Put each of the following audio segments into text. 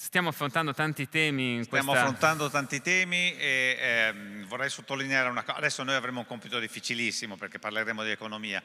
Stiamo affrontando tanti temi in Stiamo questa... affrontando tanti temi e ehm, vorrei sottolineare una cosa. Adesso noi avremo un compito difficilissimo perché parleremo di economia.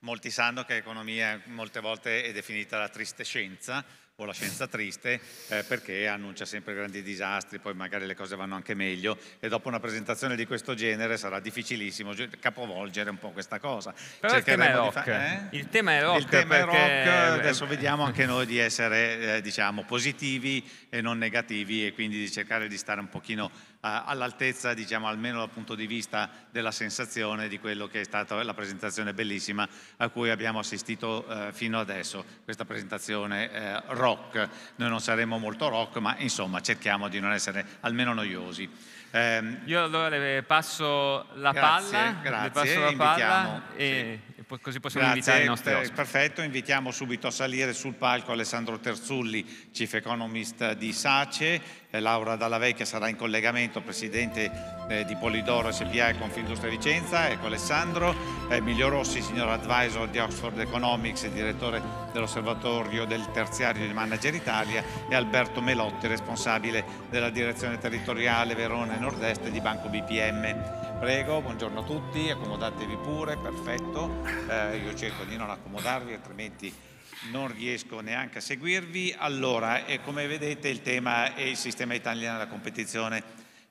Molti sanno che l'economia molte volte è definita la triste scienza, o la scienza triste eh, perché annuncia sempre grandi disastri, poi magari le cose vanno anche meglio e dopo una presentazione di questo genere sarà difficilissimo capovolgere un po' questa cosa. Però il tema è rock. Fa- eh? Il tema è rock. Il tema perché... è rock, adesso vediamo anche noi di essere eh, diciamo positivi e non negativi e quindi di cercare di stare un pochino eh, all'altezza, diciamo, almeno dal punto di vista della sensazione di quello che è stata la presentazione bellissima a cui abbiamo assistito eh, fino adesso, questa presentazione eh, rock. Noi non saremo molto rock, ma insomma cerchiamo di non essere almeno noiosi. Eh, Io allora le passo la grazie, palla, grazie, passo la palla e sì così possiamo Grazie, invitare i nostri ospiti. Perfetto, invitiamo subito a salire sul palco Alessandro Terzulli, Chief Economist di SACE, eh, Laura Dalla Vecchia sarà in collegamento, Presidente eh, di Polidoro SPA e Confindustria Vicenza, ecco Alessandro, eh, Emilio Rossi, Signor Advisor di Oxford Economics e Direttore dell'Osservatorio del Terziario di Manager Italia e Alberto Melotti, responsabile della Direzione Territoriale Verona e Nord-Est di Banco BPM. Prego, buongiorno a tutti, accomodatevi pure, perfetto. Eh, io cerco di non accomodarvi, altrimenti non riesco neanche a seguirvi. Allora, come vedete il tema è il sistema italiano della competizione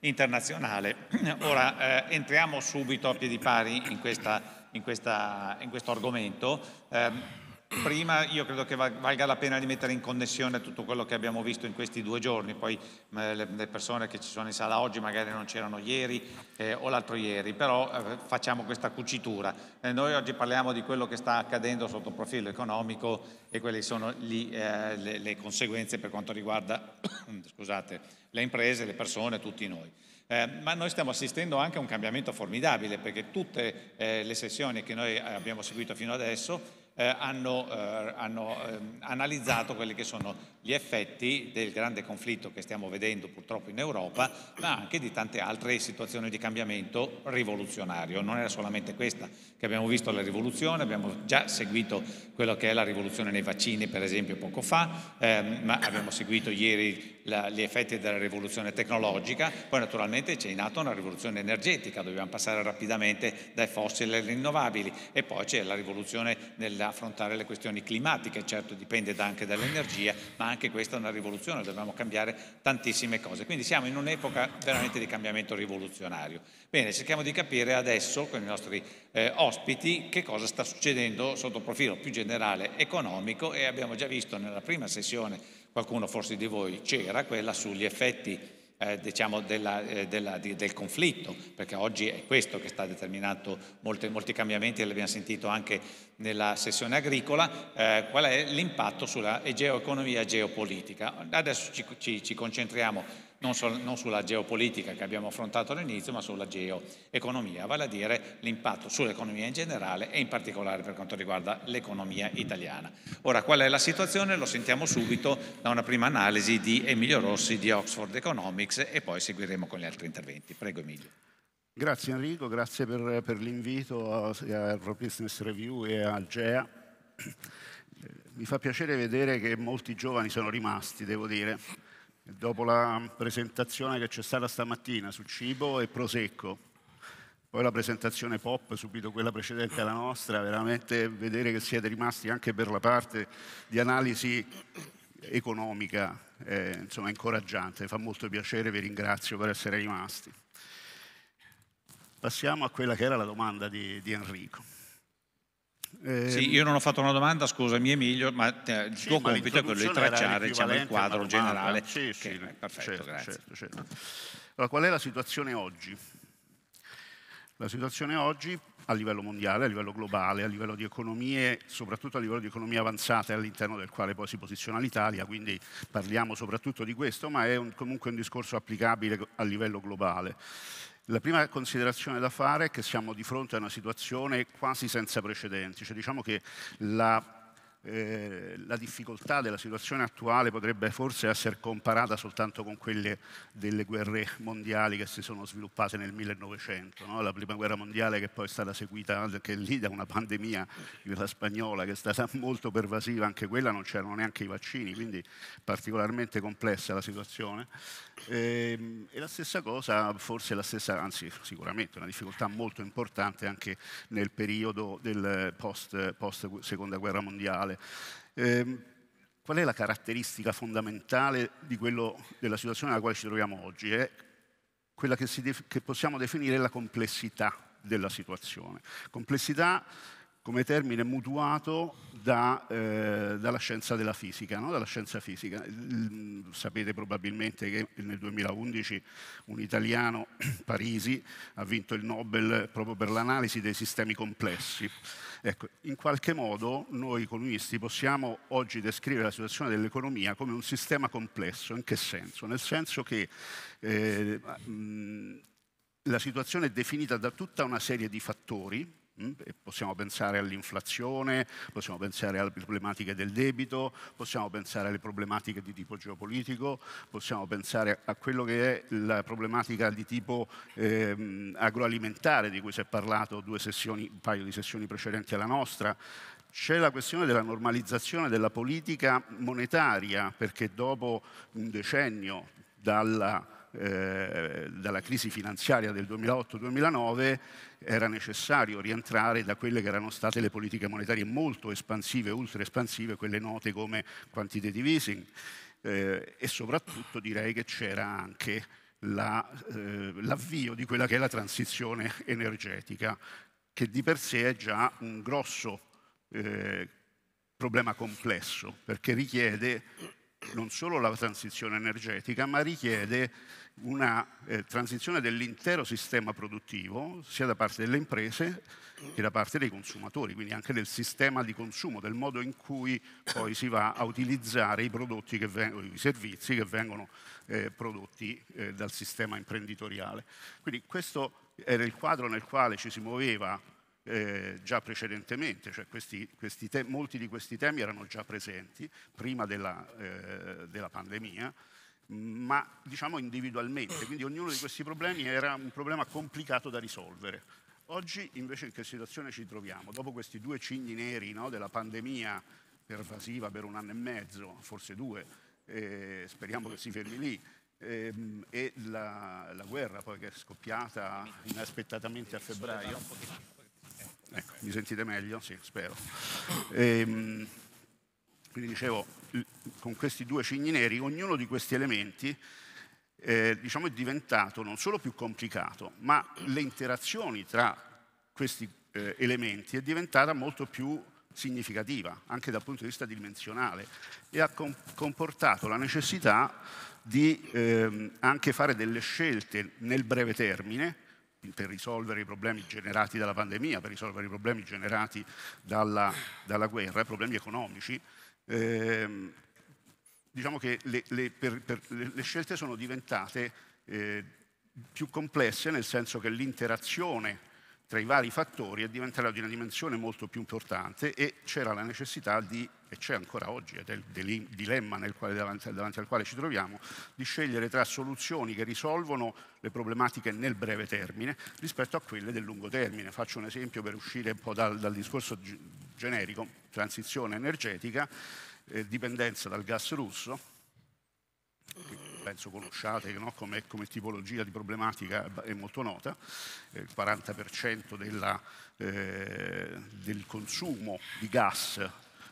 internazionale. Ora, eh, entriamo subito a piedi pari in, questa, in, questa, in questo argomento. Eh, prima io credo che valga la pena di mettere in connessione tutto quello che abbiamo visto in questi due giorni, poi le persone che ci sono in sala oggi magari non c'erano ieri eh, o l'altro ieri, però eh, facciamo questa cucitura. Eh, noi oggi parliamo di quello che sta accadendo sotto il profilo economico e quelle sono lì, eh, le, le, conseguenze per quanto riguarda scusate, le imprese, le persone, tutti noi. Eh, ma noi stiamo assistendo anche a un cambiamento formidabile perché tutte eh, le sessioni che noi abbiamo seguito fino adesso eh, hanno, eh, hanno ehm, analizzato quelle che sono gli effetti del grande conflitto che stiamo vedendo purtroppo in Europa, ma anche di tante altre situazioni di cambiamento rivoluzionario. Non era solamente questa che abbiamo visto la rivoluzione, abbiamo già seguito quello che è la rivoluzione nei vaccini, per esempio, poco fa, ehm, ma abbiamo seguito ieri la, gli effetti della rivoluzione tecnologica, poi naturalmente c'è in atto una rivoluzione energetica, dobbiamo passare rapidamente dai fossili alle rinnovabili e poi c'è la rivoluzione nell'affrontare le questioni climatiche, certo dipende anche dall'energia, ma anche anche questa è una rivoluzione, dobbiamo cambiare tantissime cose. Quindi siamo in un'epoca veramente di cambiamento rivoluzionario. Bene, cerchiamo di capire adesso con i nostri eh, ospiti che cosa sta succedendo sotto profilo più generale economico e abbiamo già visto nella prima sessione, qualcuno forse di voi c'era, quella sugli effetti eh, diciamo della, eh, della, di, del conflitto, perché oggi è questo che sta determinando molte, molti cambiamenti, l'abbiamo sentito anche nella sessione agricola, eh, qual è l'impatto sulla geoeconomia e geopolitica. Adesso ci, ci, ci concentriamo non, so, non, sulla geopolitica che abbiamo affrontato all'inizio, ma sulla geoeconomia, vale a dire l'impatto sull'economia in generale e in particolare per quanto riguarda l'economia italiana. Ora, qual è la situazione? Lo sentiamo subito da una prima analisi di Emilio Rossi di Oxford Economics e poi seguiremo con gli altri interventi. Prego Emilio. Grazie Enrico, grazie per, per l'invito al Raw Business Review e al GEA. Mi fa piacere vedere che molti giovani sono rimasti, devo dire dopo la presentazione che c'è stata stamattina su cibo e prosecco, poi la presentazione pop, subito quella precedente alla nostra, veramente vedere che siete rimasti anche per la parte di analisi economica, eh, insomma, incoraggiante, fa molto piacere, vi ringrazio per essere rimasti. Passiamo a quella che era la domanda di, di Enrico. Eh, sì, ehm, io non ho fatto una domanda, scusami Emilio, ma il sì, tuo ma compito è quello di tracciare diciamo, il quadro generale. Sì, sì, che, eh, perfetto, certo, grazie. Certo, certo. Allora, qual è la situazione oggi? La situazione oggi a livello mondiale, a livello globale, a livello di economie, soprattutto a livello di economie avanzate all'interno del quale poi si posiziona l'Italia, quindi parliamo soprattutto di questo, ma è un, comunque un discorso applicabile a livello globale. La prima considerazione da fare è che siamo di fronte a una situazione quasi senza precedenti, cioè diciamo che la eh, la difficoltà della situazione attuale potrebbe forse essere comparata soltanto con quelle delle guerre mondiali che si sono sviluppate nel 1900, no? la prima guerra mondiale che poi è stata seguita anche lì da una pandemia, quella spagnola, che è stata molto pervasiva, anche quella non c'erano neanche i vaccini, quindi particolarmente complessa la situazione. Ehm, e, la stessa cosa, forse la stessa, anzi sicuramente una difficoltà molto importante anche nel periodo del post, post seconda guerra mondiale fare. Eh, qual è la caratteristica fondamentale quello, della situazione nella quale ci troviamo oggi? È quella che, che possiamo definire la complessità della situazione. Complessità come termine mutuato da, eh, dalla scienza della fisica. No? Dalla scienza fisica. Sapete probabilmente che nel 2011 un italiano, Parisi, ha vinto il Nobel proprio per l'analisi dei sistemi complessi. Ecco, in qualche modo noi economisti possiamo oggi descrivere la situazione dell'economia come un sistema complesso. In che senso? Nel senso che eh, la situazione è definita da tutta una serie di fattori Mm? Possiamo pensare all'inflazione, possiamo pensare alle problematiche del debito, possiamo pensare alle problematiche di tipo geopolitico, possiamo pensare a quello che è la problematica di tipo eh, agroalimentare di cui si è parlato sessioni, un paio di sessioni precedenti alla nostra. C'è la questione della normalizzazione della politica monetaria, perché dopo un decennio dalla eh, dalla crisi finanziaria del 2008-2009 era necessario rientrare da quelle che erano state le politiche monetarie molto espansive, ultra espansive, quelle note come quantitative easing eh, e soprattutto direi che c'era anche la, eh, l'avvio di quella che è la transizione energetica, che di per sé è già un grosso eh, problema complesso perché richiede non solo la transizione energetica, ma richiede una eh, transizione dell'intero sistema produttivo, sia da parte delle imprese che da parte dei consumatori, quindi anche del sistema di consumo, del modo in cui poi si va a utilizzare i prodotti, che vengono, i servizi che vengono eh, prodotti eh, dal sistema imprenditoriale. Quindi questo era il quadro nel quale ci si muoveva eh, già precedentemente, cioè questi, questi molti di questi temi erano già presenti prima della, eh, della pandemia ma diciamo individualmente, quindi ognuno di questi problemi era un problema complicato da risolvere. Oggi invece in che situazione ci troviamo? Dopo questi due cigni neri no, della pandemia pervasiva per un anno e mezzo, forse due, eh, speriamo che si fermi lì, ehm, e la, la, guerra poi che è scoppiata inaspettatamente a febbraio. Ecco, mi sentite meglio? Sì, spero. Ehm, quindi dicevo, con questi due cigni neri, ognuno di questi elementi eh, diciamo, è diventato non solo più complicato, ma le interazioni tra questi eh, elementi è diventata molto più significativa, anche dal punto di vista dimensionale, e ha comportato la necessità di ehm, anche fare delle scelte nel breve termine per risolvere i problemi generati dalla pandemia, per risolvere i problemi generati dalla, dalla guerra, i problemi economici, Ehm, diciamo che le, le, per, per, le, scelte sono diventate eh, più complesse nel senso che l'interazione tra i vari fattori è diventata di una dimensione molto più importante e c'era la necessità di, e c'è ancora oggi, ed è il dilemma quale, davanti, davanti al quale ci troviamo, di scegliere tra soluzioni che risolvono le problematiche nel breve termine rispetto a quelle del lungo termine. Faccio un esempio per uscire un po' dal, dal discorso generico, transizione energetica, eh, dipendenza dal gas russo, penso conosciate no? come, come, tipologia di problematica è molto nota, eh, il 40% della, eh, del consumo di gas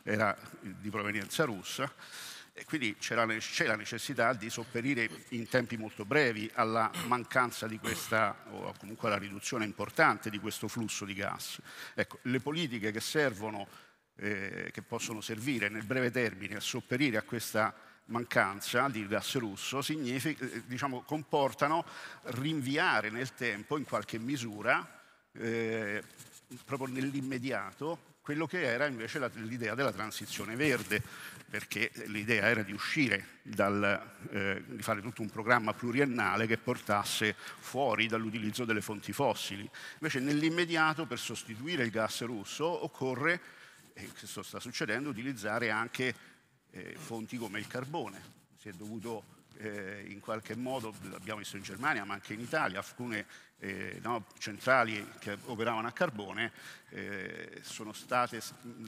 era di provenienza russa e quindi c'è la necessità di sopperire in tempi molto brevi alla mancanza di questa, o comunque alla riduzione importante di questo flusso di gas. Ecco, le politiche che servono, eh, che possono servire nel breve termine a sopperire a questa mancanza di gas russo eh, diciamo, comportano rinviare nel tempo, in qualche misura, eh, proprio nell'immediato, quello che era invece l'idea della transizione verde, perché l'idea era di uscire dal, eh, di fare tutto un programma pluriennale che portasse fuori dall'utilizzo delle fonti fossili. Invece nell'immediato per sostituire il gas russo occorre, e questo sta succedendo, utilizzare anche eh, fonti come il carbone. Si è dovuto eh, in qualche modo, l'abbiamo visto in Germania ma anche in Italia, alcune eh, no, centrali che operavano a carbone eh, sono state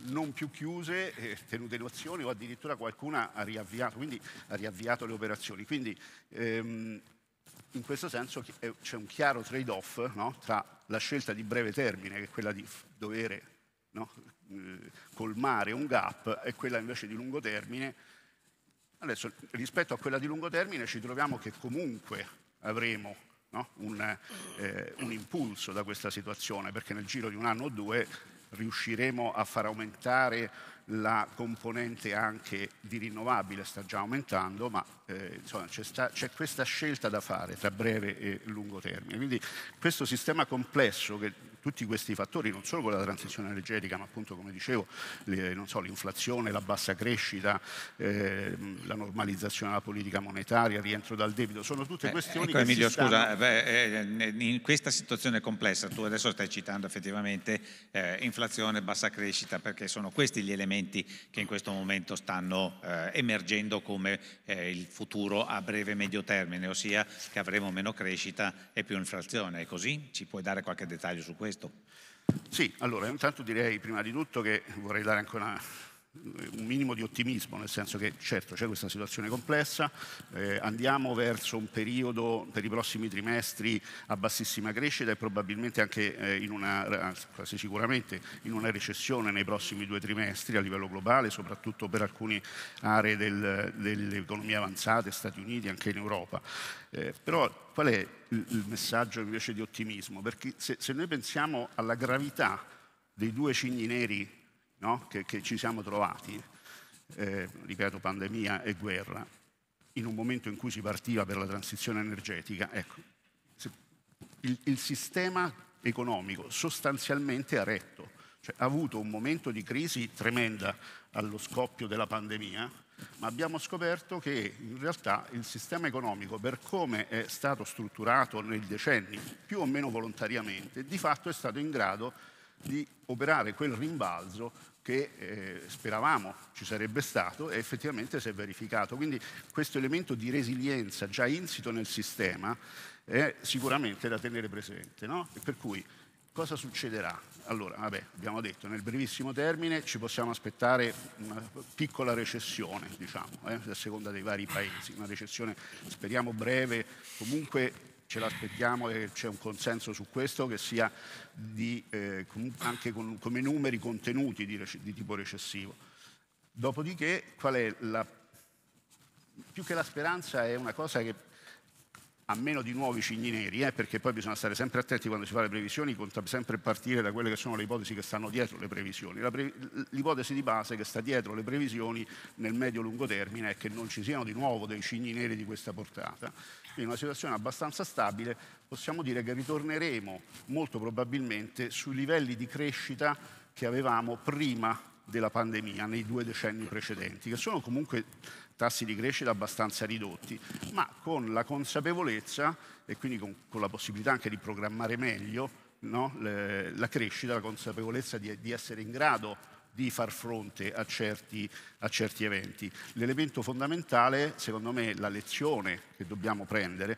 non più chiuse, eh, tenute in azione o addirittura qualcuna ha riavviato, quindi, ha riavviato le operazioni. Quindi ehm, in questo senso eh, c'è un chiaro trade-off no, tra la scelta di breve termine, che è quella di dovere no, eh, colmare un gap e quella invece di lungo termine. Adesso rispetto a quella di lungo termine ci troviamo che comunque avremo no, un, eh, un impulso da questa situazione, perché nel giro di un anno o due riusciremo a far aumentare la componente anche di rinnovabile sta già aumentando, ma eh, c'è, questa scelta da fare tra breve e lungo termine. Quindi questo sistema complesso che tutti questi fattori, non solo con la transizione energetica, ma appunto come dicevo, le, so, l'inflazione, la bassa crescita, eh, la normalizzazione della politica monetaria, il rientro dal debito, sono tutte eh, questioni eh, ecco, che Emilio, stanno... scusa, eh, beh, eh, in questa situazione complessa, tu adesso stai citando effettivamente eh, inflazione, bassa crescita, perché sono questi gli elementi che in questo momento stanno emergendo come il futuro a breve e medio termine, ossia che avremo meno crescita e più inflazione, è così? Ci puoi dare qualche dettaglio su questo? questo. Sì, allora intanto direi prima di tutto che vorrei dare ancora un minimo di ottimismo, nel senso che certo c'è questa situazione complessa, eh, andiamo verso un periodo per i prossimi trimestri a bassissima crescita e probabilmente anche eh, in una, quasi sicuramente in una recessione nei prossimi due trimestri a livello globale, soprattutto per alcune aree del, delle economie avanzate, Stati Uniti, anche in Europa. Eh, però qual è il, messaggio invece di ottimismo? Perché se, se noi pensiamo alla gravità dei due cigni neri no? che, che, ci siamo trovati, eh, ripeto, pandemia e guerra, in un momento in cui si partiva per la transizione energetica, ecco, il, il sistema economico sostanzialmente ha retto, cioè ha avuto un momento di crisi tremenda allo scoppio della pandemia, ma abbiamo scoperto che in realtà il sistema economico, per come è stato strutturato nei decenni, più o meno volontariamente, di fatto è stato in grado di operare quel rimbalzo che eh, speravamo ci sarebbe stato e effettivamente si è verificato. Quindi questo elemento di resilienza già insito nel sistema è sicuramente da tenere presente. No? per cui cosa succederà? Allora, vabbè, abbiamo detto, nel brevissimo termine ci possiamo aspettare una piccola recessione, diciamo, eh, a seconda dei vari paesi, una recessione speriamo breve, comunque ce l'aspettiamo e c'è un consenso su questo, che sia di, eh, anche con, come numeri contenuti di, di tipo recessivo. Dopodiché, qual è la... più che la speranza è una cosa che a meno di nuovi cigni neri, eh, perché poi bisogna stare sempre attenti quando si fa le previsioni, conta sempre partire da quelle che sono le ipotesi che stanno dietro le previsioni. Pre- l'ipotesi di base che sta dietro le previsioni nel medio-lungo termine è che non ci siano di nuovo dei cigni neri di questa portata quindi una situazione abbastanza stabile, possiamo dire che ritorneremo molto probabilmente sui livelli di crescita che avevamo prima della pandemia nei due decenni precedenti, che sono comunque tassi di crescita abbastanza ridotti, ma con la consapevolezza e quindi con, con la possibilità anche di programmare meglio no, le, la crescita, la consapevolezza di, di essere in grado di far fronte a certi, a certi eventi. L'elemento fondamentale, secondo me, la lezione che dobbiamo prendere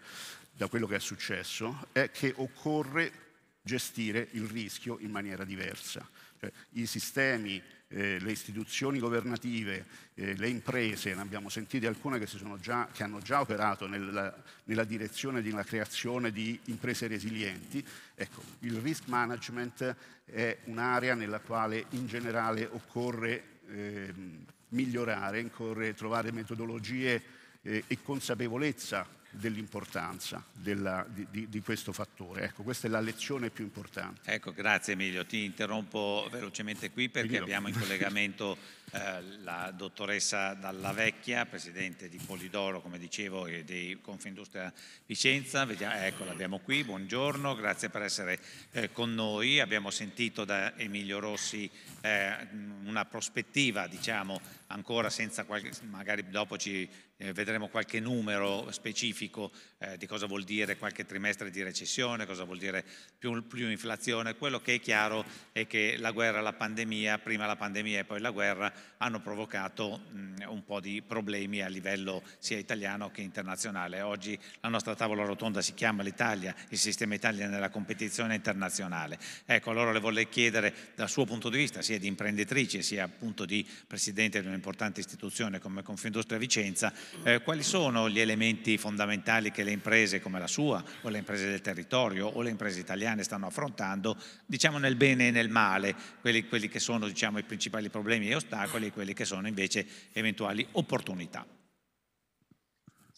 da quello che è successo è che occorre gestire il rischio in maniera diversa. Cioè, I sistemi eh, le istituzioni governative, eh, le imprese, ne abbiamo sentite alcune che, già, che hanno già operato nella, nella direzione della creazione di imprese resilienti, ecco, il risk management è un'area nella quale in generale occorre ehm, migliorare, occorre trovare metodologie eh, e consapevolezza dell'importanza della, di, di, di, questo fattore. Ecco, questa è la lezione più importante. Ecco, grazie Emilio. Ti interrompo velocemente qui perché Emilio. abbiamo in collegamento eh, la dottoressa Dalla Vecchia, presidente di Polidoro, come dicevo, e di Confindustria Vicenza. Vediamo, ecco, l'abbiamo qui. Buongiorno, grazie per essere eh, con noi. Abbiamo sentito da Emilio Rossi eh, una prospettiva, diciamo, ancora senza qualche, magari dopo ci eh, vedremo qualche numero specifico eh, di cosa vuol dire qualche trimestre di recessione, cosa vuol dire più, più, inflazione, quello che è chiaro è che la guerra, la pandemia, prima la pandemia e poi la guerra hanno provocato mh, mm, un po' di problemi a livello sia italiano che internazionale. Oggi la nostra tavola rotonda si chiama l'Italia, il sistema Italia nella competizione internazionale. Ecco, allora le vorrei chiedere dal suo punto di vista, sia di imprenditrice sia appunto di presidente di un'importante istituzione come Confindustria Vicenza, eh, quali sono gli elementi fondamentali che le imprese come la sua o le imprese del territorio o le imprese italiane stanno affrontando, diciamo nel bene e nel male, quelli, quelli che sono diciamo, i principali problemi e ostacoli e quelli che sono invece eventuali opportunità?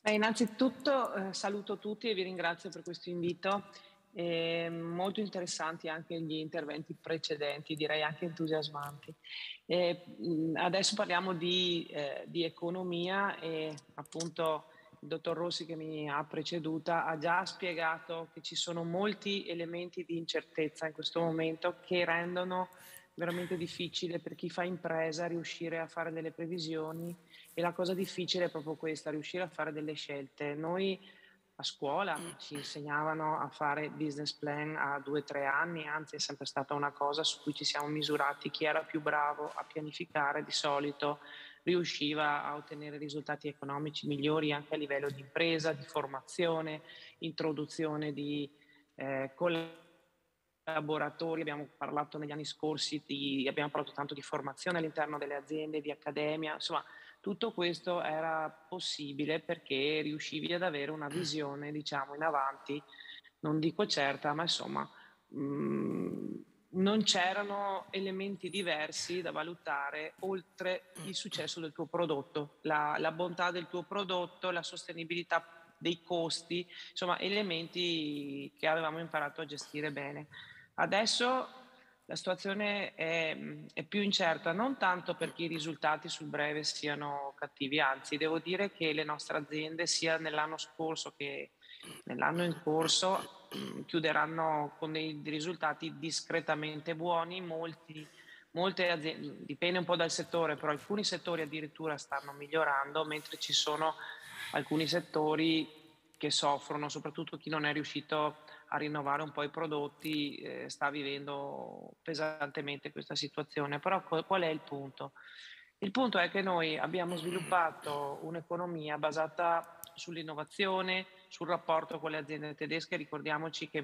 Beh, innanzitutto eh, saluto tutti e vi ringrazio per questo invito. E ehm, molto interessanti anche gli interventi precedenti, direi anche entusiasmanti. E ehm, adesso parliamo di, eh, di, economia e appunto il dottor Rossi che mi ha preceduta ha già spiegato che ci sono molti elementi di incertezza in questo momento che rendono veramente difficile per chi fa impresa riuscire a fare delle previsioni e la cosa difficile è proprio questa, riuscire a fare delle scelte. Noi a scuola mm. ci insegnavano a fare business plan a due o tre anni, anzi è sempre stata una cosa su cui ci siamo misurati chi era più bravo a pianificare di solito riusciva a ottenere risultati economici migliori anche a livello di impresa, di formazione, introduzione di eh, collaboratori, abbiamo parlato negli anni scorsi, di, abbiamo parlato tanto di formazione all'interno delle aziende, di accademia, insomma tutto questo era possibile perché riuscivi ad avere una visione, diciamo, in avanti, non dico certa, ma insomma, mh, mm, non c'erano elementi diversi da valutare oltre il successo del tuo prodotto, la, la bontà del tuo prodotto, la sostenibilità dei costi, insomma elementi che avevamo imparato a gestire bene. Adesso la situazione è, è, più incerta, non tanto perché i risultati sul breve siano cattivi, anzi devo dire che le nostre aziende sia nell'anno scorso che nell'anno in corso chiuderanno con dei risultati discretamente buoni, molti, molte aziende, dipende un po' dal settore, però alcuni settori addirittura stanno migliorando, mentre ci sono alcuni settori che soffrono, soprattutto chi non è riuscito a rinnovare un po' i prodotti eh, sta vivendo pesantemente questa situazione. Però qual è il punto? Il punto è che noi abbiamo sviluppato un'economia basata sull'innovazione, sul rapporto con le aziende tedesche. Ricordiamoci che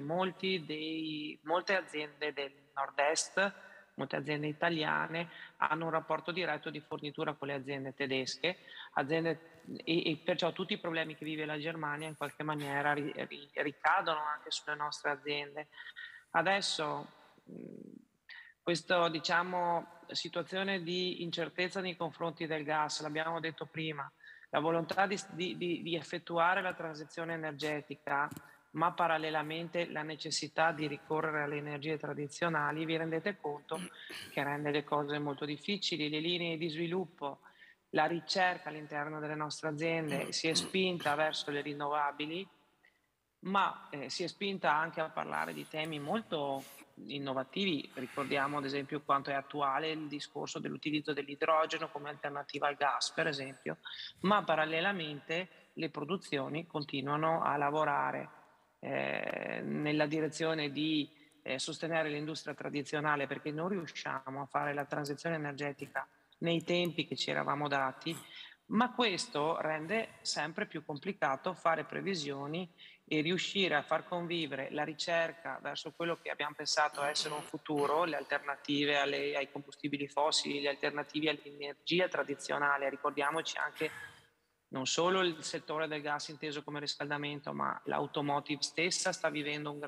dei, molte aziende del nord-est molte aziende italiane hanno un rapporto diretto di fornitura con le aziende tedesche aziende, e, e, perciò tutti i problemi che vive la Germania in qualche maniera ri, ri, ricadono anche sulle nostre aziende. Adesso questa diciamo, situazione di incertezza nei confronti del gas, l'abbiamo detto prima, la volontà di, di, di effettuare la transizione energetica ma parallelamente la necessità di ricorrere alle energie tradizionali, vi rendete conto che rende le cose molto difficili, le linee di sviluppo, la ricerca all'interno delle nostre aziende si è spinta verso le rinnovabili, ma eh, si è spinta anche a parlare di temi molto innovativi. Ricordiamo ad esempio quanto è attuale il discorso dell'utilizzo dell'idrogeno come alternativa al gas, per esempio, ma parallelamente le produzioni continuano a lavorare eh, nella direzione di eh, sostenere l'industria tradizionale perché non riusciamo a fare la transizione energetica nei tempi che ci eravamo dati, ma questo rende sempre più complicato fare previsioni e riuscire a far convivere la ricerca verso quello che abbiamo pensato essere un futuro, le alternative alle, ai combustibili fossili, le alternative all'energia tradizionale, ricordiamoci anche non solo il settore del gas inteso come riscaldamento, ma l'automotive stessa sta vivendo un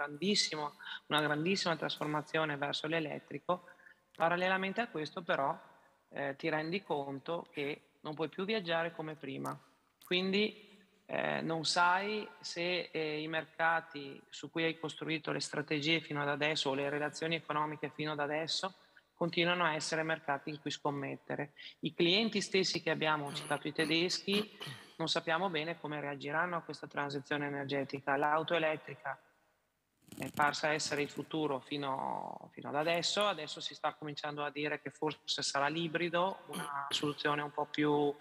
una grandissima trasformazione verso l'elettrico. Parallelamente a questo però eh, ti rendi conto che non puoi più viaggiare come prima, quindi eh, non sai se eh, i mercati su cui hai costruito le strategie fino ad adesso o le relazioni economiche fino ad adesso continuano a essere mercati in cui scommettere. I clienti stessi che abbiamo citato i tedeschi non sappiamo bene come reagiranno a questa transizione energetica. L'auto elettrica è parsa essere il futuro fino, fino, ad adesso, adesso si sta cominciando a dire che forse sarà l'ibrido, una soluzione un po' più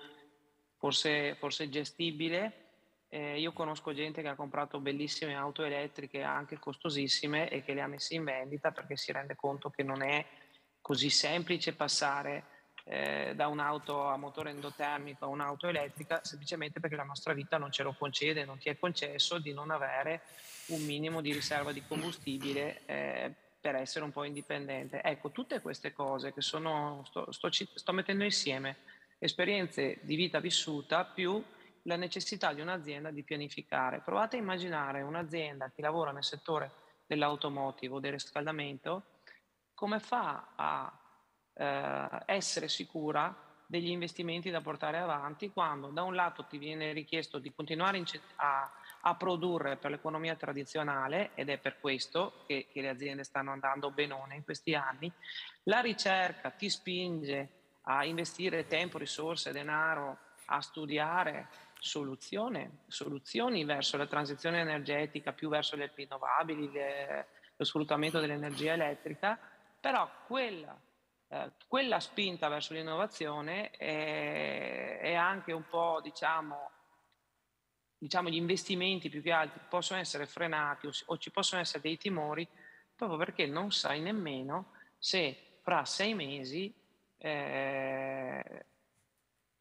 forse, forse gestibile. Eh, io conosco gente che ha comprato bellissime auto elettriche, anche costosissime, e che le ha messe in vendita perché si rende conto che non è così semplice passare eh, da un'auto a motore endotermico a un'auto elettrica, semplicemente perché la nostra vita non ce lo concede, non ti è concesso di non avere un minimo di riserva di combustibile eh, per essere un po' indipendente. Ecco, tutte queste cose che sono, sto, sto, sto mettendo insieme, esperienze di vita vissuta più la necessità di un'azienda di pianificare. Provate a immaginare un'azienda che lavora nel settore dell'automotive o del riscaldamento come fa a eh, essere sicura degli investimenti da portare avanti quando da un lato ti viene richiesto di continuare a, a produrre per l'economia tradizionale ed è per questo che, che, le aziende stanno andando benone in questi anni, la ricerca ti spinge a investire tempo, risorse, denaro, a studiare soluzioni verso la transizione energetica, più verso le rinnovabili, le, lo sfruttamento dell'energia elettrica però quella, eh, quella spinta verso l'innovazione è, è anche un po', diciamo, diciamo, gli investimenti più che altri possono essere frenati o, o, ci possono essere dei timori proprio perché non sai nemmeno se fra sei mesi eh,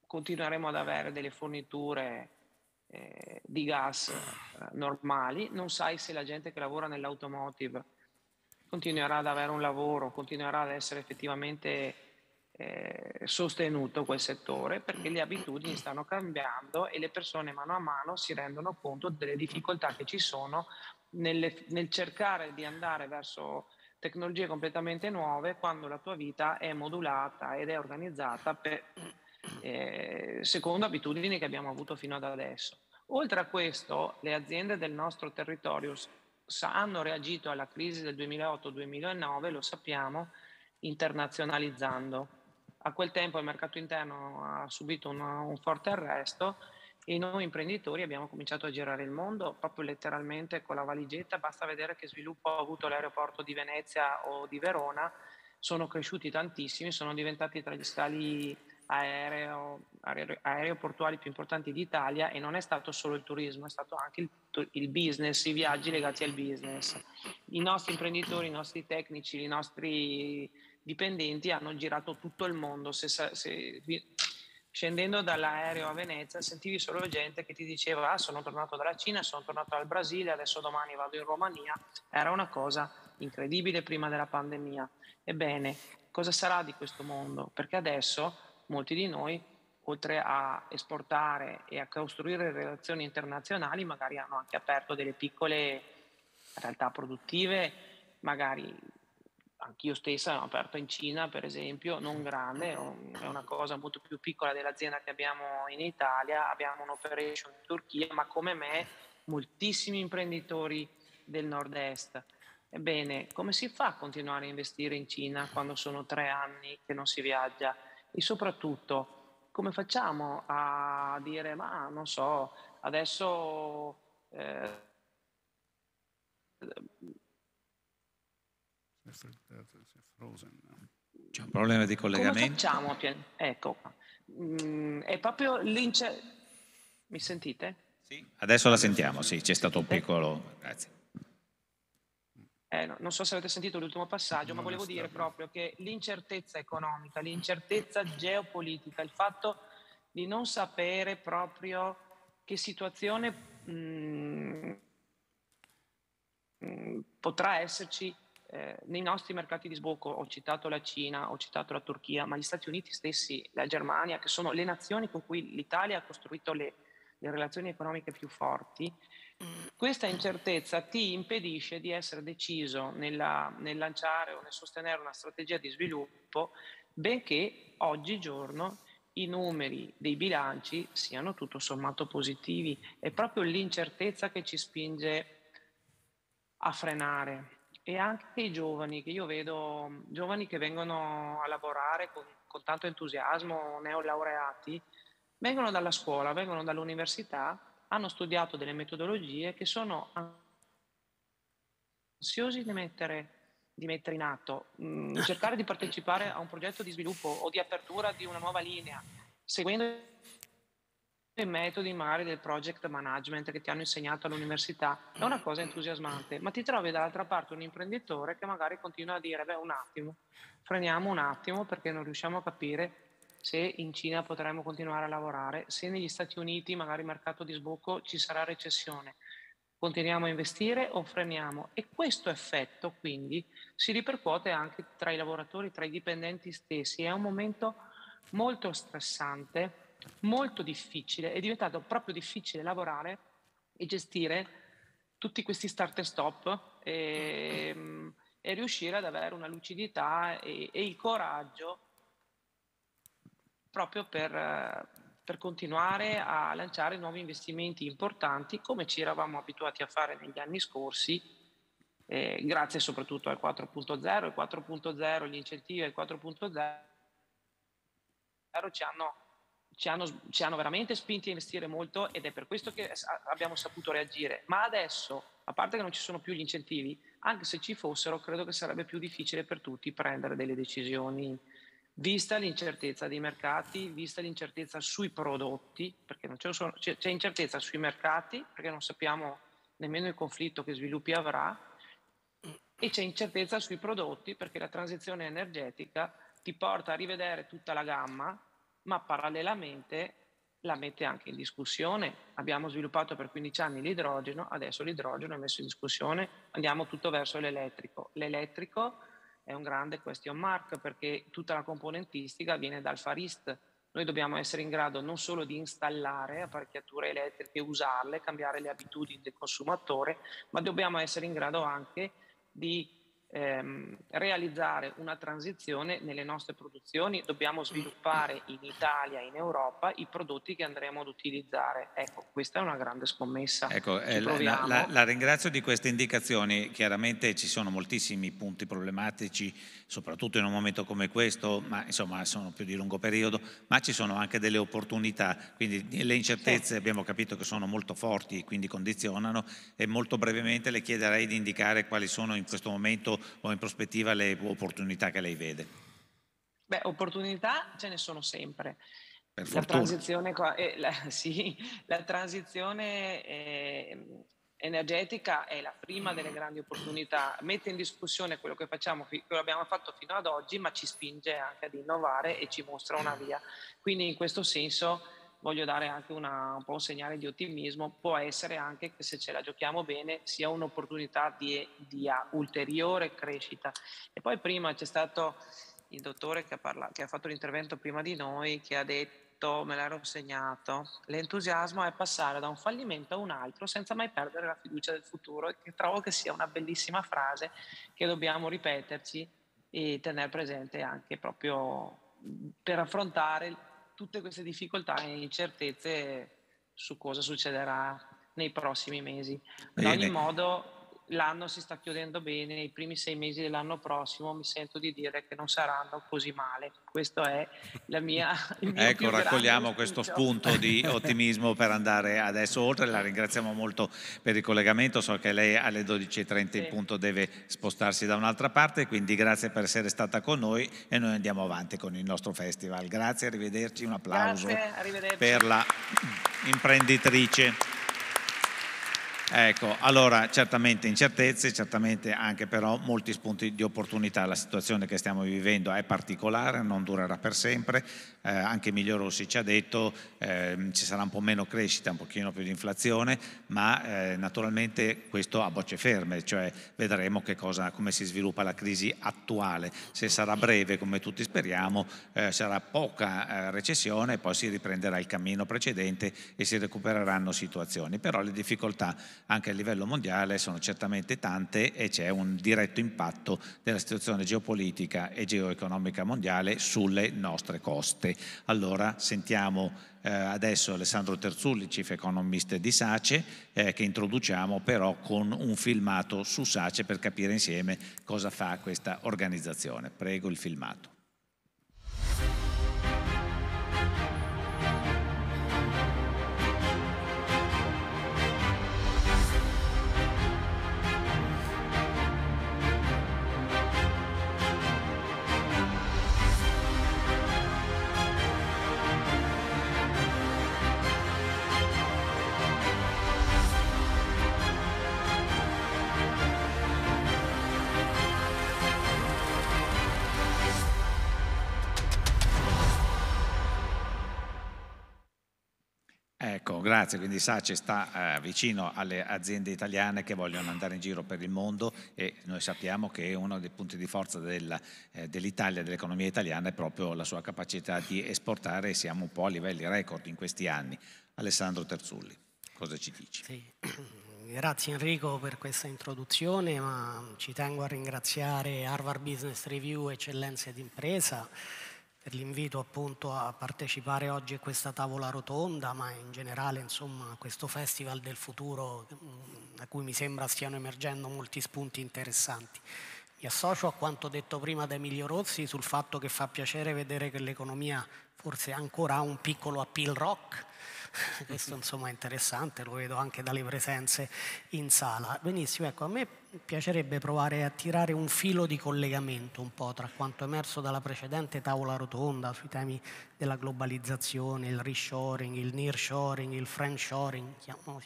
continueremo ad avere delle forniture eh, di gas eh, normali, non sai se la gente che lavora nell'automotive continuerà ad avere un lavoro, continuerà ad essere effettivamente eh, sostenuto quel settore perché le abitudini stanno cambiando e le persone mano a mano si rendono conto delle difficoltà che ci sono nelle, nel cercare di andare verso tecnologie completamente nuove quando la tua vita è modulata ed è organizzata per, eh, secondo abitudini che abbiamo avuto fino ad adesso. Oltre a questo, le aziende del nostro territorio hanno reagito alla crisi del 2008-2009, lo sappiamo, internazionalizzando. A quel tempo il mercato interno ha subito una, un forte arresto e noi imprenditori abbiamo cominciato a girare il mondo proprio letteralmente con la valigetta, basta vedere che sviluppo ha avuto l'aeroporto di Venezia o di Verona, sono cresciuti tantissimi, sono diventati tra gli scali aereo, aereo, aeroportuali più importanti d'Italia e non è stato solo il turismo, è stato anche il il business, i viaggi legati al business. I nostri imprenditori, i nostri tecnici, i nostri dipendenti hanno girato tutto il mondo. Se, se, scendendo dall'aereo a Venezia sentivi solo gente che ti diceva ah, sono tornato dalla Cina, sono tornato dal Brasile, adesso domani vado in Romania. Era una cosa incredibile prima della pandemia. Ebbene, cosa sarà di questo mondo? Perché adesso molti di noi oltre a esportare e a costruire relazioni internazionali, magari hanno anche aperto delle piccole realtà produttive, magari anch'io stessa ho aperto in Cina, per esempio, non grande, è una cosa molto più piccola dell'azienda che abbiamo in Italia, abbiamo un'operation in Turchia, ma come me moltissimi imprenditori del nord-est. Ebbene, come si fa a continuare a investire in Cina quando sono tre anni che non si viaggia? E soprattutto, come facciamo a dire, ma non so, adesso... Eh, c'è un problema di collegamento. Come facciamo pian- ecco, mm, è proprio l'incertezza. Mi sentite? Sì. Adesso la sentiamo, sì, c'è stato un piccolo... Grazie. Eh, no, non so se avete sentito l'ultimo passaggio, ma volevo dire proprio che l'incertezza economica, l'incertezza geopolitica, il fatto di non sapere proprio che situazione mh, mm, mh, mm, potrà esserci eh, nei nostri mercati di sbocco. Ho citato la Cina, ho citato la Turchia, ma gli Stati Uniti stessi, la Germania, che sono le nazioni con cui l'Italia ha costruito le, le relazioni economiche più forti, questa incertezza ti impedisce di essere deciso nella, nel lanciare o nel sostenere una strategia di sviluppo, benché oggigiorno i numeri dei bilanci siano tutto sommato positivi. È proprio l'incertezza che ci spinge a frenare. E anche i giovani, che io vedo, giovani che vengono a lavorare con, con tanto entusiasmo, neolaureati, vengono dalla scuola, vengono dall'università hanno studiato delle metodologie che sono ansiosi di mettere, di mettere in atto, mh, mm, cercare di partecipare a un progetto di sviluppo o di apertura di una nuova linea, seguendo i metodi magari del project management che ti hanno insegnato all'università, è una cosa entusiasmante, ma ti trovi dall'altra parte un imprenditore che magari continua a dire, beh un attimo, freniamo un attimo perché non riusciamo a capire se in Cina potremo continuare a lavorare, se negli Stati Uniti magari mercato di sbocco ci sarà recessione. Continuiamo a investire o freniamo? E questo effetto quindi si ripercuote anche tra i lavoratori, tra i dipendenti stessi. È un momento molto stressante, molto difficile, è diventato proprio difficile lavorare e gestire tutti questi start and stop e, ehm, e riuscire ad avere una lucidità e, e il coraggio proprio per, eh, per continuare a lanciare nuovi investimenti importanti come ci eravamo abituati a fare negli anni scorsi, eh, grazie soprattutto al 4.0, il 4.0, gli incentivi al 4.0 ci hanno, ci, hanno, ci hanno veramente spinti a investire molto ed è per questo che abbiamo saputo reagire. Ma adesso, a parte che non ci sono più gli incentivi, anche se ci fossero, credo che sarebbe più difficile per tutti prendere delle decisioni vista l'incertezza dei mercati, vista l'incertezza sui prodotti, perché non c'è, solo, c'è, c'è incertezza sui mercati, perché non sappiamo nemmeno il conflitto che sviluppi avrà, e c'è incertezza sui prodotti perché la transizione energetica ti porta a rivedere tutta la gamma, ma parallelamente la mette anche in discussione. Abbiamo sviluppato per 15 anni l'idrogeno, adesso l'idrogeno è messo in discussione, andiamo tutto verso l'elettrico. L'elettrico è un grande question mark perché tutta la componentistica viene dal Far East. Noi dobbiamo essere in grado non solo di installare apparecchiature elettriche, usarle, cambiare le abitudini del consumatore, ma dobbiamo essere in grado anche di ehm, realizzare una transizione nelle nostre produzioni, dobbiamo sviluppare in Italia, in Europa, i prodotti che andremo ad utilizzare. Ecco, questa è una grande scommessa. Ecco, eh, la, la, la, ringrazio di queste indicazioni, chiaramente ci sono moltissimi punti problematici, soprattutto in un momento come questo, ma insomma sono più di lungo periodo, ma ci sono anche delle opportunità, quindi le incertezze sì. Certo. abbiamo capito che sono molto forti e quindi condizionano e molto brevemente le chiederei di indicare quali sono in questo momento o, in prospettiva le opportunità che lei vede? Beh, opportunità ce ne sono sempre. La transizione, eh, la, sì, la transizione eh, energetica è la prima delle grandi opportunità, mette in discussione quello che facciamo, quello che abbiamo fatto fino ad oggi, ma ci spinge anche ad innovare e ci mostra una via. Quindi in questo senso voglio dare anche una, un po' un segnale di ottimismo, può essere anche che se ce la giochiamo bene sia un'opportunità di, di ah, ulteriore crescita. E poi prima c'è stato il dottore che ha, parlato, che ha fatto l'intervento prima di noi, che ha detto me l'ero segnato, l'entusiasmo è passare da un fallimento a un altro senza mai perdere la fiducia del futuro e che trovo che sia una bellissima frase che dobbiamo ripeterci e tenere presente anche proprio per affrontare tutte queste difficoltà e incertezze su cosa succederà nei prossimi mesi. Bene. Ad ogni modo, l'anno si sta chiudendo bene, i primi sei mesi dell'anno prossimo mi sento di dire che non saranno così male. Questo è la mia... ecco, raccogliamo questo spunto di ottimismo per andare adesso oltre. La ringraziamo molto per il collegamento, so che lei alle 12.30 in punto deve spostarsi da un'altra parte, quindi grazie per essere stata con noi e noi andiamo avanti con il nostro festival. Grazie, arrivederci, un applauso grazie, arrivederci. per la imprenditrice. Ecco, allora certamente incertezze, certamente anche però molti spunti di opportunità. La situazione che stiamo vivendo è particolare, non durerà per sempre, eh, anche Miglio Rossi ci ha detto eh, ci sarà un po' meno crescita, un pochino più di inflazione, ma eh, naturalmente questo a bocce ferme, cioè vedremo cosa, come si sviluppa la crisi attuale. Se sarà breve, come tutti speriamo, eh, sarà poca eh, recessione poi si riprenderà il cammino precedente e si recupereranno situazioni. Però le difficoltà anche a livello mondiale sono certamente tante e c'è un diretto impatto della situazione geopolitica e geoeconomica mondiale sulle nostre coste. Allora sentiamo eh, adesso Alessandro Terzulli, chief economist di SACE, eh, che introduciamo però con un filmato su SACE per capire insieme cosa fa questa organizzazione. Prego il filmato. Grazie, quindi SACE sta eh, vicino alle aziende italiane che vogliono andare in giro per il mondo e noi sappiamo che uno dei punti di forza eh, dell'Italia, eh, dell dell'economia italiana è proprio la sua capacità di esportare e siamo un po' a livelli record in questi anni. Alessandro Terzulli, cosa ci dici? Sì. Grazie Enrico per questa introduzione, ma ci tengo a ringraziare Harvard Business Review, Eccellenze d'impresa. Impresa per l'invito appunto a partecipare oggi a questa tavola rotonda, ma in generale insomma a questo Festival del Futuro da mm, cui mi sembra stiano emergendo molti spunti interessanti. Mi associo a quanto detto prima da Emilio Rozzi sul fatto che fa piacere vedere che l'economia forse ancora ha un piccolo appeal rock, questo insomma è interessante, lo vedo anche dalle presenze in sala. Benissimo, ecco, a me piacerebbe provare a tirare un filo di collegamento un po' tra quanto emerso dalla precedente tavola rotonda sui temi della globalizzazione, il reshoring, il nearshoring, il friendshoring,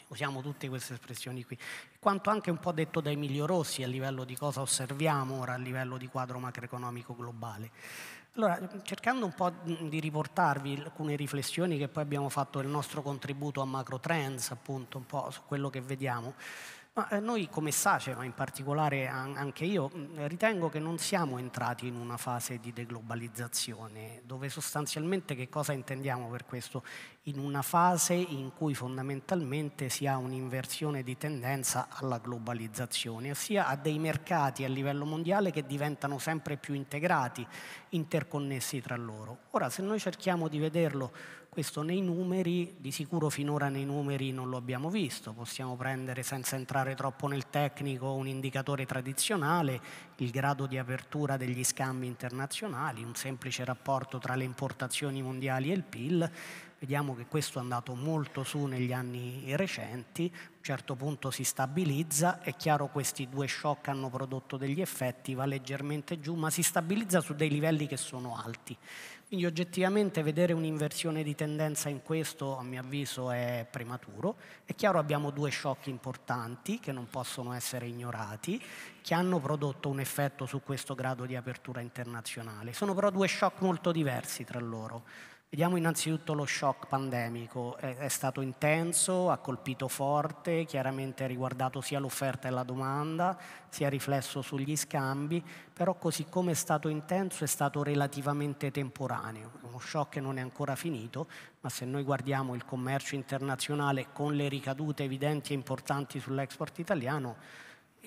usiamo tutte queste espressioni qui, quanto anche un po' detto da Emilio Rossi a livello di cosa osserviamo ora a livello di quadro macroeconomico globale. Allora, cercando un po' di riportarvi alcune riflessioni che poi abbiamo fatto nel nostro contributo a Macro Trends, appunto, un po' su quello che vediamo, ma eh, noi come SACE, ma in particolare anche io, mm, ritengo che non siamo entrati in una fase di deglobalizzazione, dove sostanzialmente che cosa intendiamo per questo? In una fase in cui fondamentalmente si ha un'inversione di tendenza alla globalizzazione, ossia a dei mercati a livello mondiale che diventano sempre più integrati, interconnessi tra loro. Ora, se noi cerchiamo di vederlo questo nei numeri, di sicuro finora nei numeri non lo abbiamo visto, possiamo prendere senza entrare troppo nel tecnico un indicatore tradizionale, il grado di apertura degli scambi internazionali, un semplice rapporto tra le importazioni mondiali e il PIL, vediamo che questo è andato molto su negli anni recenti, a un certo punto si stabilizza, è chiaro questi due shock hanno prodotto degli effetti, va leggermente giù, ma si stabilizza su dei livelli che sono alti. Quindi oggettivamente vedere un'inversione di tendenza in questo, a mio avviso, è prematuro. È chiaro abbiamo due shock importanti che non possono essere ignorati, che hanno prodotto un effetto su questo grado di apertura internazionale. Sono però due shock molto diversi tra loro. Vediamo innanzitutto lo shock pandemico, è, è, stato intenso, ha colpito forte, chiaramente ha riguardato sia l'offerta e la domanda, sia riflesso sugli scambi, però così come è stato intenso è stato relativamente temporaneo, uno shock che non è ancora finito, ma se noi guardiamo il commercio internazionale con le ricadute evidenti e importanti sull'export italiano,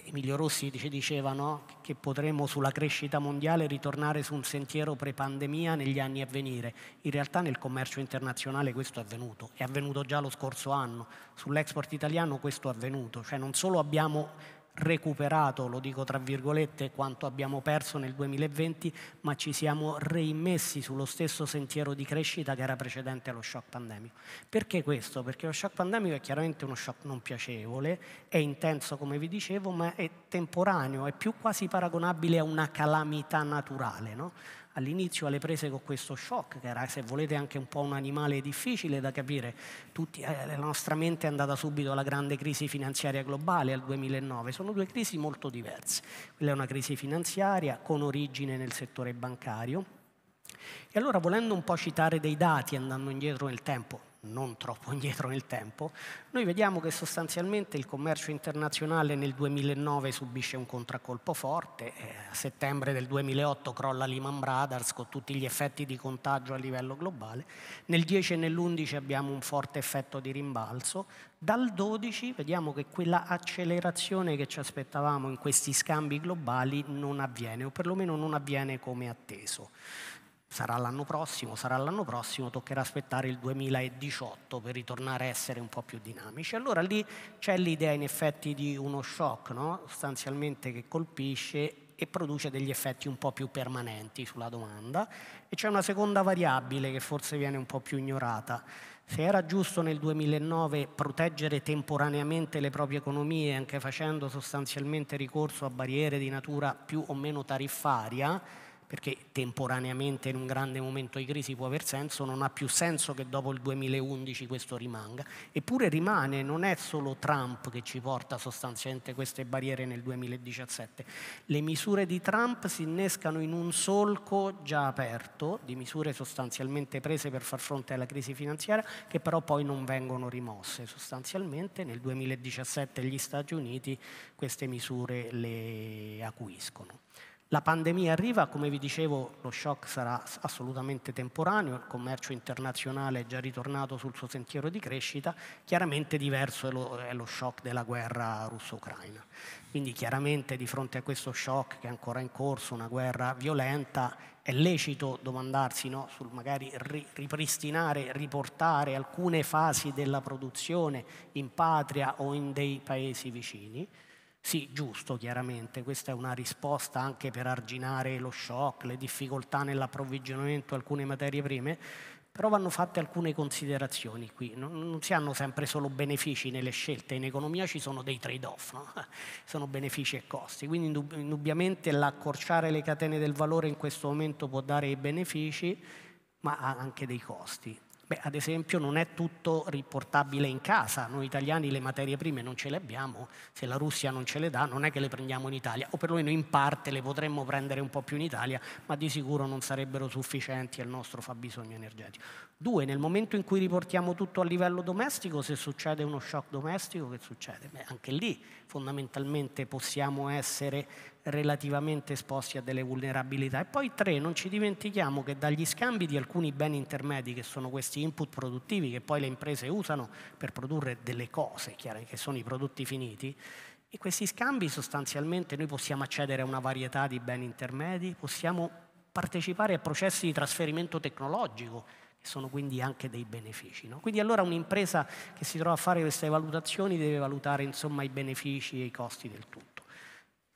Emilio Rossi ci diceva no? che potremo sulla crescita mondiale ritornare su un sentiero pre-pandemia negli anni a venire. In realtà nel commercio internazionale questo è avvenuto, è avvenuto già lo scorso anno, sull'export italiano questo è avvenuto, cioè non solo abbiamo recuperato, lo dico tra virgolette, quanto abbiamo perso nel 2020, ma ci siamo reimmessi sullo stesso sentiero di crescita che era precedente allo shock pandemico. Perché questo? Perché lo shock pandemico è chiaramente uno shock non piacevole, è intenso come vi dicevo, ma è temporaneo, è più quasi paragonabile a una calamità naturale. No? all'inizio alle prese con questo shock, che era se volete anche un po' un animale difficile da capire, Tutti, eh, la nostra mente è andata subito alla grande crisi finanziaria globale al 2009, sono due crisi molto diverse, quella è una crisi finanziaria con origine nel settore bancario. E allora volendo un po' citare dei dati andando indietro nel tempo, non troppo indietro nel tempo, noi vediamo che sostanzialmente il commercio internazionale nel 2009 subisce un contraccolpo forte, eh, a settembre del 2008 crolla Lehman Brothers con tutti gli effetti di contagio a livello globale, nel 10 e nell'11 abbiamo un forte effetto di rimbalzo, dal 12 vediamo che quella accelerazione che ci aspettavamo in questi scambi globali non avviene o perlomeno non avviene come atteso sarà l'anno prossimo, sarà l'anno prossimo, toccherà aspettare il 2018 per ritornare a essere un po' più dinamici. Allora lì c'è l'idea in effetti di uno shock, no? sostanzialmente che colpisce e produce degli effetti un po' più permanenti sulla domanda. E c'è una seconda variabile che forse viene un po' più ignorata. Se era giusto nel 2009 proteggere temporaneamente le proprie economie, anche facendo sostanzialmente ricorso a barriere di natura più o meno tariffaria, perché temporaneamente in un grande momento di crisi può aver senso, non ha più senso che dopo il 2011 questo rimanga, eppure rimane, non è solo Trump che ci porta sostanzialmente queste barriere nel 2017, le misure di Trump si innescano in un solco già aperto di misure sostanzialmente prese per far fronte alla crisi finanziaria che però poi non vengono rimosse, sostanzialmente nel 2017 gli Stati Uniti queste misure le acuiscono. La pandemia arriva, come vi dicevo, lo shock sarà assolutamente temporaneo, il commercio internazionale è già ritornato sul suo sentiero di crescita, chiaramente diverso è lo, è lo shock della guerra russo-ucraina. Quindi chiaramente di fronte a questo shock che è ancora in corso, una guerra violenta, è lecito domandarsi no, sul magari ripristinare, riportare alcune fasi della produzione in patria o in dei paesi vicini sì, giusto, chiaramente, questa è una risposta anche per arginare lo shock, le difficoltà nell'approvvigionamento di alcune materie prime, però vanno fatte alcune considerazioni qui, non, non, si hanno sempre solo benefici nelle scelte, in economia ci sono dei trade-off, no? sono benefici e costi, quindi indubbiamente l'accorciare le catene del valore in questo momento può dare benefici, ma ha anche dei costi. Beh, ad esempio non è tutto riportabile in casa, noi italiani le materie prime non ce le abbiamo, se la Russia non ce le dà non è che le prendiamo in Italia, o perlomeno in parte le potremmo prendere un po' più in Italia, ma di sicuro non sarebbero sufficienti al nostro fabbisogno energetico. Due, nel momento in cui riportiamo tutto a livello domestico, se succede uno shock domestico, che succede? Beh, anche lì fondamentalmente possiamo essere relativamente esposti a delle vulnerabilità. E poi tre, non ci dimentichiamo che dagli scambi di alcuni beni intermedi, che sono questi input produttivi che poi le imprese usano per produrre delle cose, chiaro, che sono i prodotti finiti, e questi scambi sostanzialmente noi possiamo accedere a una varietà di beni intermedi, possiamo partecipare a processi di trasferimento tecnologico, che sono quindi anche dei benefici. No? Quindi allora un'impresa che si trova a fare queste valutazioni deve valutare insomma, i benefici e i costi del tutto.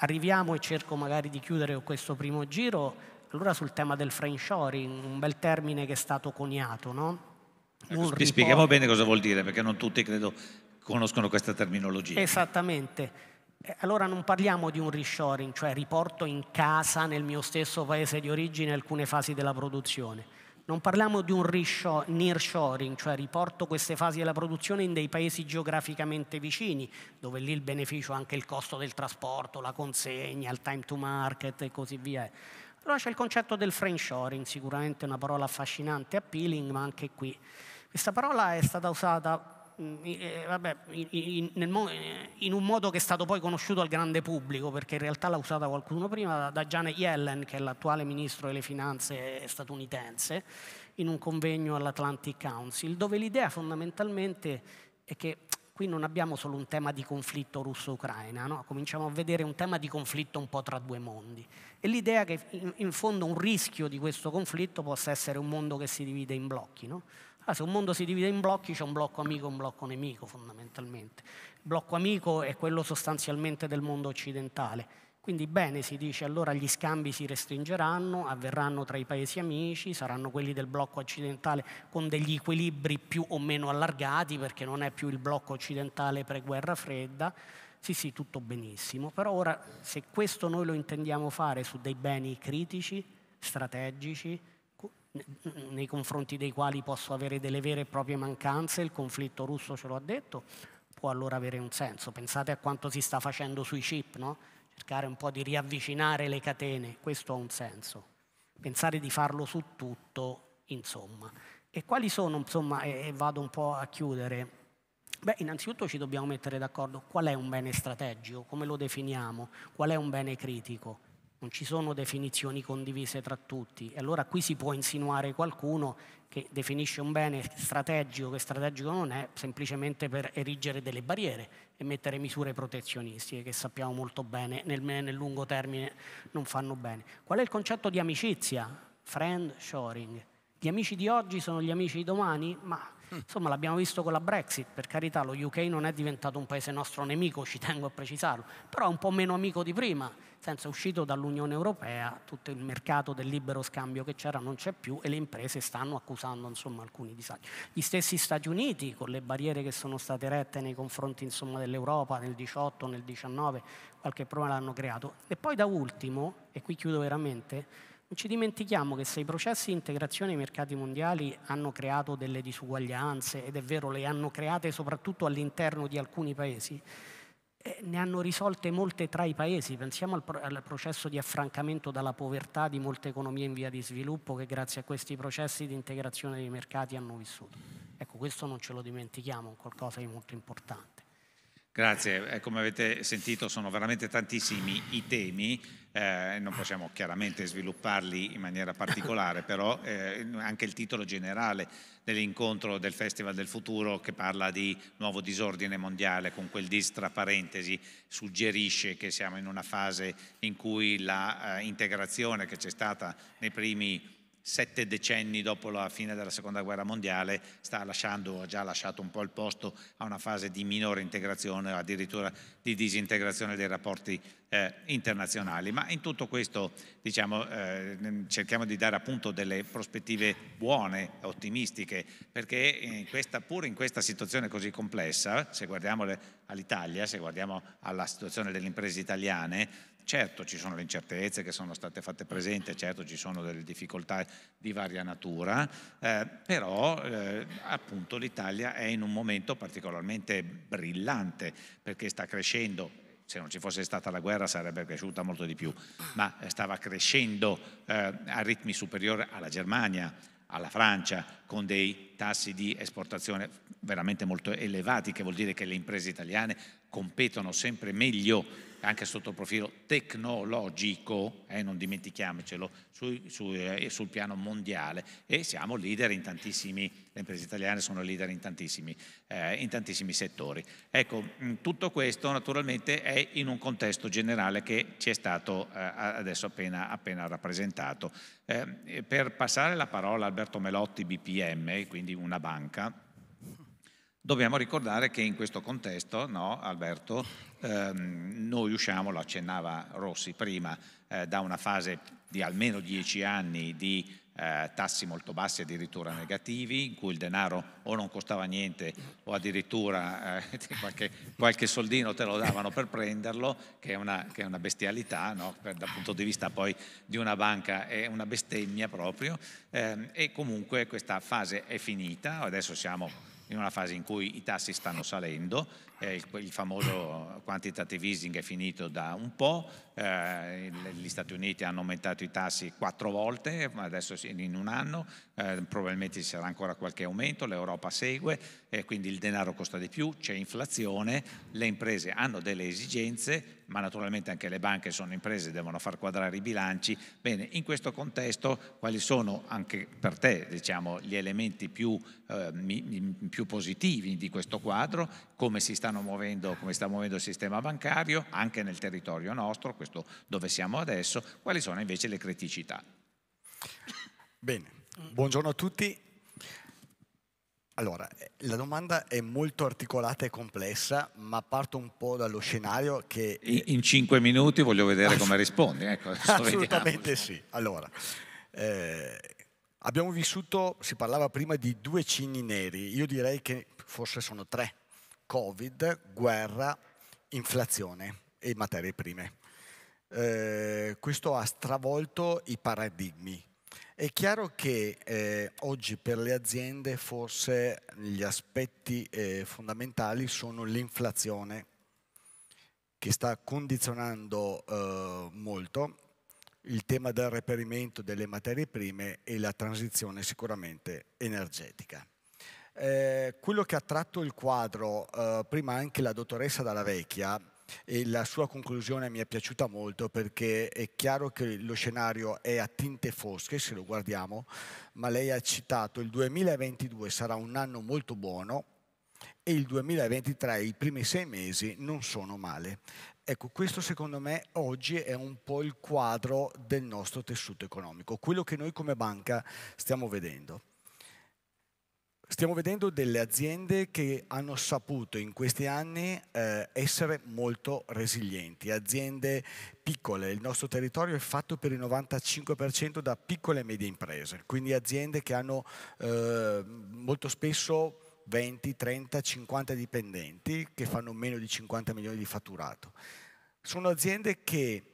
Arriviamo e cerco magari di chiudere questo primo giro, allora sul tema del friendshoring, un bel termine che è stato coniato, no? Ecco, spieghiamo bene cosa vuol dire, perché non tutti credo conoscono questa terminologia. Esattamente. Eh, allora non parliamo di un reshoring, cioè riporto in casa nel mio stesso paese di origine alcune fasi della produzione non parliamo di un nearshoring, cioè riporto queste fasi della produzione in dei paesi geograficamente vicini, dove lì il beneficio è anche il costo del trasporto, la consegna, il time to market e così via. Però c'è il concetto del friendshoring, sicuramente una parola affascinante, appealing, ma anche qui. Questa parola è stata usata Mm, eh, vabbè, in, in, eh, in, un modo che è stato poi conosciuto al grande pubblico, perché in realtà l'ha usata qualcuno prima, da Janet Yellen, che è l'attuale ministro delle finanze eh, statunitense, in un convegno all'Atlantic Council, dove l'idea fondamentalmente è che qui non abbiamo solo un tema di conflitto russo-ucraina, no? cominciamo a vedere un tema di conflitto un po' tra due mondi. E l'idea che in, in fondo un rischio di questo conflitto possa essere un mondo che si divide in blocchi. No? Ah, se un mondo si divide in blocchi c'è un blocco amico e un blocco nemico fondamentalmente. Il blocco amico è quello sostanzialmente del mondo occidentale. Quindi bene, si dice allora gli scambi si restringeranno, avverranno tra i paesi amici, saranno quelli del blocco occidentale con degli equilibri più o meno allargati perché non è più il blocco occidentale pre-guerra fredda. Sì, sì, tutto benissimo, però ora se questo noi lo intendiamo fare su dei beni critici, strategici, nei confronti dei quali posso avere delle vere e proprie mancanze, il conflitto russo ce lo ha detto, può allora avere un senso. Pensate a quanto si sta facendo sui chip, no? cercare un po' di riavvicinare le catene, questo ha un senso. Pensare di farlo su tutto, insomma. E quali sono, insomma, e, vado un po' a chiudere. Beh, innanzitutto ci dobbiamo mettere d'accordo qual è un bene strategico, come lo definiamo, qual è un bene critico non ci sono definizioni condivise tra tutti. E allora qui si può insinuare qualcuno che definisce un bene strategico che strategico non è, semplicemente per erigere delle barriere e mettere misure protezionistiche che sappiamo molto bene nel, nel lungo termine non fanno bene. Qual è il concetto di amicizia? Friend shoring. Gli amici di oggi sono gli amici di domani? Ma Insomma, l'abbiamo visto con la Brexit, per carità, lo UK non è diventato un paese nostro nemico, ci tengo a precisarlo, però è un po' meno amico di prima senza uscito dall'Unione Europea tutto il mercato del libero scambio che c'era non c'è più e le imprese stanno accusando insomma, alcuni disagi. Gli stessi Stati Uniti con le barriere che sono state rette nei confronti insomma, dell'Europa nel 18, nel 19, qualche problema l'hanno creato. E poi da ultimo, e qui chiudo veramente, non ci dimentichiamo che se i processi di integrazione ai mercati mondiali hanno creato delle disuguaglianze, ed è vero le hanno create soprattutto all'interno di alcuni paesi, eh, ne hanno risolte molte tra i paesi. Pensiamo al, pro al, processo di affrancamento dalla povertà di molte economie in via di sviluppo che grazie a questi processi di integrazione dei mercati hanno vissuto. Ecco, questo non ce lo dimentichiamo, è qualcosa di molto importante. Grazie, eh, come avete sentito sono veramente tantissimi i temi, eh, non possiamo chiaramente svilupparli in maniera particolare, però eh, anche il titolo generale dell'incontro del Festival del Futuro che parla di nuovo disordine mondiale con quel dis tra parentesi suggerisce che siamo in una fase in cui l'integrazione eh, che c'è stata nei primi sette decenni dopo la fine della seconda guerra mondiale sta lasciando, ha già lasciato un po' il posto a una fase di minore integrazione, addirittura di disintegrazione dei rapporti eh, internazionali. Ma in tutto questo diciamo, eh, cerchiamo di dare appunto delle prospettive buone, ottimistiche, perché in questa, pur in questa situazione così complessa, se guardiamo all'Italia, se guardiamo alla situazione delle imprese italiane, Certo ci sono le incertezze che sono state fatte presente, certo ci sono delle difficoltà di varia natura, eh, però eh, appunto l'Italia è in un momento particolarmente brillante perché sta crescendo se non ci fosse stata la guerra sarebbe cresciuta molto di più, ma stava crescendo eh, a ritmi superiori alla Germania, alla Francia, con dei tassi di esportazione veramente molto elevati, che vuol dire che le imprese italiane competono sempre meglio anche sotto il profilo tecnologico, eh, non dimentichiamocelo, su, su, eh, sul piano mondiale e siamo leader in tantissimi, le imprese italiane sono leader in tantissimi, eh, in tantissimi settori. Ecco, mm, tutto questo naturalmente è in un contesto generale che ci è stato eh, adesso appena, appena rappresentato. Eh, per passare la parola a Alberto Melotti, BPM, quindi una banca, Dobbiamo ricordare che in questo contesto, no, Alberto, ehm, noi usciamo, lo accennava Rossi prima, eh, da una fase di almeno dieci anni di eh, tassi molto bassi, addirittura negativi, in cui il denaro o non costava niente o addirittura eh, qualche, qualche, soldino te lo davano per prenderlo, che è una, che è una bestialità no? per, dal punto di vista poi di una banca, è una bestemmia proprio. Eh, e comunque questa fase è finita, adesso siamo in una fase in cui i tassi stanno salendo il, il, famoso quantitative easing è finito da un po', eh, gli Stati Uniti hanno aumentato i tassi quattro volte, adesso in un anno, eh, probabilmente ci sarà ancora qualche aumento, l'Europa segue, quindi il denaro costa di più, c'è inflazione, le imprese hanno delle esigenze, ma naturalmente anche le banche sono imprese, devono far quadrare i bilanci. Bene, in questo contesto quali sono anche per te diciamo, gli elementi più, eh, mi, più positivi di questo quadro, come si sta stanno muovendo, come sta muovendo il sistema bancario, anche nel territorio nostro, questo dove siamo adesso, quali sono invece le criticità. Bene, buongiorno a tutti. Allora, la domanda è molto articolata e complessa, ma parto un po' dallo scenario che... In, in cinque minuti voglio vedere come rispondi. Ecco, assolutamente vediamo. sì. Allora, eh, abbiamo vissuto, si parlava prima di due cigni neri, io direi che forse sono tre Covid, guerra, inflazione e materie prime. Eh, questo ha stravolto i paradigmi. È chiaro che eh, oggi per le aziende forse gli aspetti eh, fondamentali sono l'inflazione che sta condizionando eh, molto il tema del reperimento delle materie prime e la transizione sicuramente energetica. Eh, quello che ha tratto il quadro, eh, prima anche la dottoressa Dalla Vecchia, e la sua conclusione mi è piaciuta molto perché è chiaro che lo scenario è a tinte fosche se lo guardiamo, ma lei ha citato il 2022 sarà un anno molto buono e il 2023, i primi sei mesi, non sono male. Ecco, questo secondo me oggi è un po' il quadro del nostro tessuto economico, quello che noi come banca stiamo vedendo. Stiamo vedendo delle aziende che hanno saputo in questi anni eh, essere molto resilienti, aziende piccole, il nostro territorio è fatto per il 95% da piccole e medie imprese, quindi aziende che hanno eh, molto spesso 20, 30, 50 dipendenti che fanno meno di 50 milioni di fatturato. Sono aziende che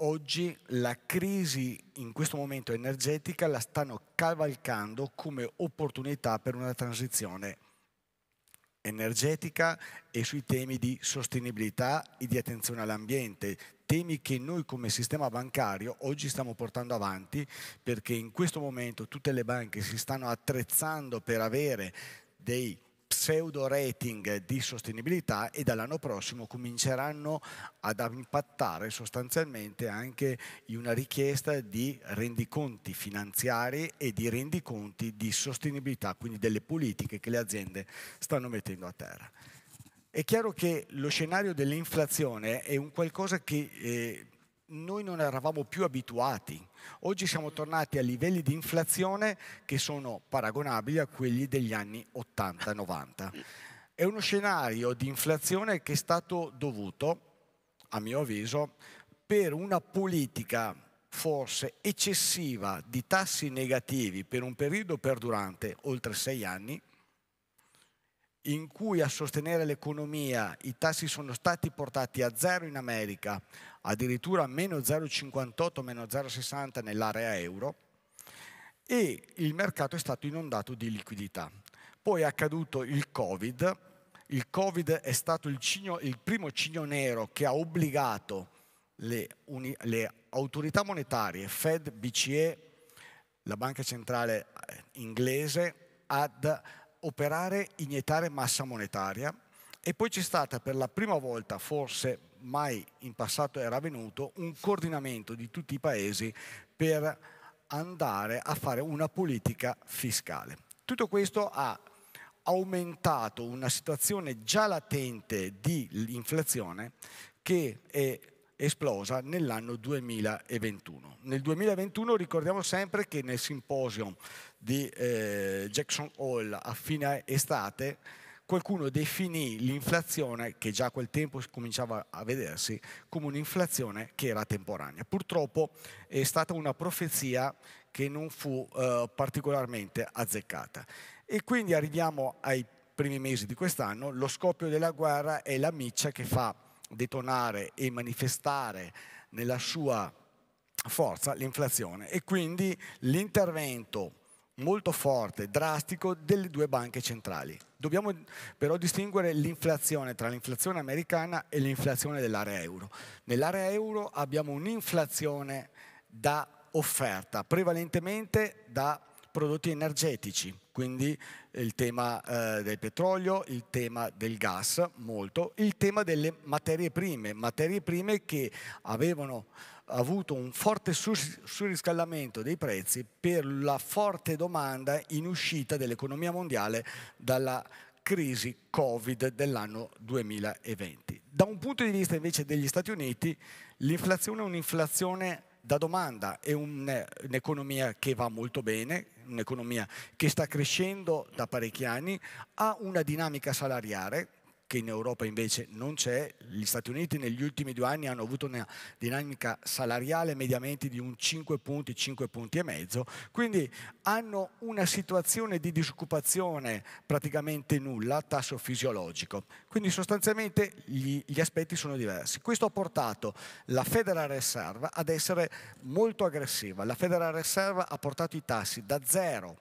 oggi la crisi in questo momento energetica la stanno cavalcando come opportunità per una transizione energetica e sui temi di sostenibilità e di attenzione all'ambiente, temi che noi come sistema bancario oggi stiamo portando avanti perché in questo momento tutte le banche si stanno attrezzando per avere dei pseudo rating di sostenibilità e dall'anno prossimo cominceranno ad impattare sostanzialmente anche in una richiesta di rendiconti finanziari e di rendiconti di sostenibilità, quindi delle politiche che le aziende stanno mettendo a terra. È chiaro che lo scenario dell'inflazione è un qualcosa che eh, noi non eravamo più abituati. Oggi siamo tornati a livelli di inflazione che sono paragonabili a quelli degli anni 80-90. È uno scenario di inflazione che è stato dovuto, a mio avviso, per una politica forse eccessiva di tassi negativi per un periodo perdurante, oltre sei anni, in cui a sostenere l'economia i tassi sono stati portati a zero in America, addirittura a meno 0,58, meno 0,60 nell'area euro, e il mercato è stato inondato di liquidità. Poi è accaduto il Covid, il Covid è stato il, cigno, il primo cigno nero che ha obbligato le, uni, le autorità monetarie, Fed, BCE, la banca centrale eh, inglese, ad operare, iniettare massa monetaria e poi c'è stata per la prima volta, forse mai in passato era avvenuto, un coordinamento di tutti i paesi per andare a fare una politica fiscale. Tutto questo ha aumentato una situazione già latente di inflazione che è esplosa nell'anno 2021. Nel 2021 ricordiamo sempre che nel simposio di eh, Jackson Hole a fine estate, qualcuno definì l'inflazione, che già a quel tempo cominciava a vedersi, come un'inflazione che era temporanea. Purtroppo è stata una profezia che non fu eh, particolarmente azzeccata. E quindi arriviamo ai primi mesi di quest'anno, lo scoppio della guerra è la miccia che fa detonare e manifestare nella sua forza l'inflazione e quindi l'intervento molto forte, drastico delle due banche centrali. Dobbiamo però distinguere l'inflazione tra l'inflazione americana e l'inflazione dell'area euro. Nell'area euro abbiamo un'inflazione da offerta, prevalentemente da prodotti energetici, quindi il tema eh, del petrolio, il tema del gas molto, il tema delle materie prime, materie prime che avevano avuto un forte surriscaldamento dei prezzi per la forte domanda in uscita dell'economia mondiale dalla crisi Covid dell'anno 2020. Da un punto di vista invece degli Stati Uniti, l'inflazione è un'inflazione da domanda, è un'economia che va molto bene, un'economia che sta crescendo da parecchi anni, ha una dinamica salariale che in Europa invece non c'è. Gli Stati Uniti negli ultimi due anni hanno avuto una dinamica salariale mediamente di un 5 punti, 5 punti e mezzo, quindi hanno una situazione di disoccupazione praticamente nulla, tasso fisiologico. Quindi sostanzialmente gli, gli aspetti sono diversi. Questo ha portato la Federal Reserve ad essere molto aggressiva. La Federal Reserve ha portato i tassi da 0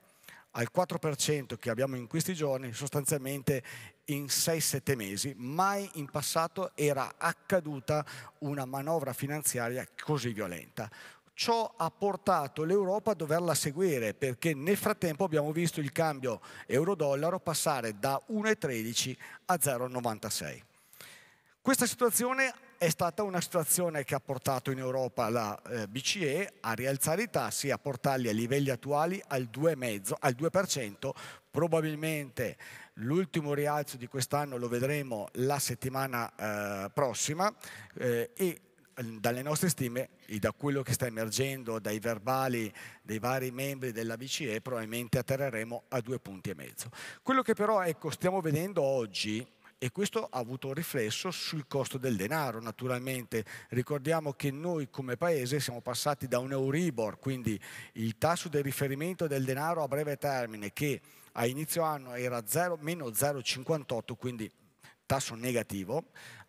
al 4% che abbiamo in questi giorni sostanzialmente in 6-7 mesi, mai in passato era accaduta una manovra finanziaria così violenta ciò ha portato l'Europa a doverla seguire perché nel frattempo abbiamo visto il cambio euro-dollaro passare da 1,13 a 0,96. Questa situazione è stata una situazione che ha portato in Europa la eh, BCE a rialzare i tassi, a portarli ai livelli attuali al 2,5, al 2%, probabilmente L'ultimo rialzo di quest'anno lo vedremo la settimana eh, prossima eh, e ehm, dalle nostre stime e da quello che sta emergendo dai verbali dei vari membri della BCE probabilmente atterreremo a due punti e mezzo. Quello che però ecco, stiamo vedendo oggi e questo ha avuto un riflesso sul costo del denaro naturalmente. Ricordiamo che noi come paese siamo passati da un Euribor, quindi il tasso di riferimento del denaro a breve termine che a inizio anno era 0, meno 0,58, quindi tasso negativo,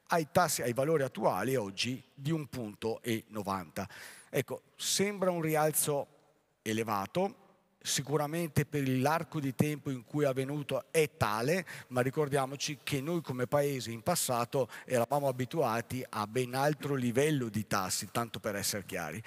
ai, tassi, ai valori attuali oggi di 1,90 punto. Ecco, sembra un rialzo elevato, sicuramente per l'arco di tempo in cui è avvenuto è tale, ma ricordiamoci che noi come paese in passato eravamo abituati a ben altro livello di tassi, tanto per essere chiari.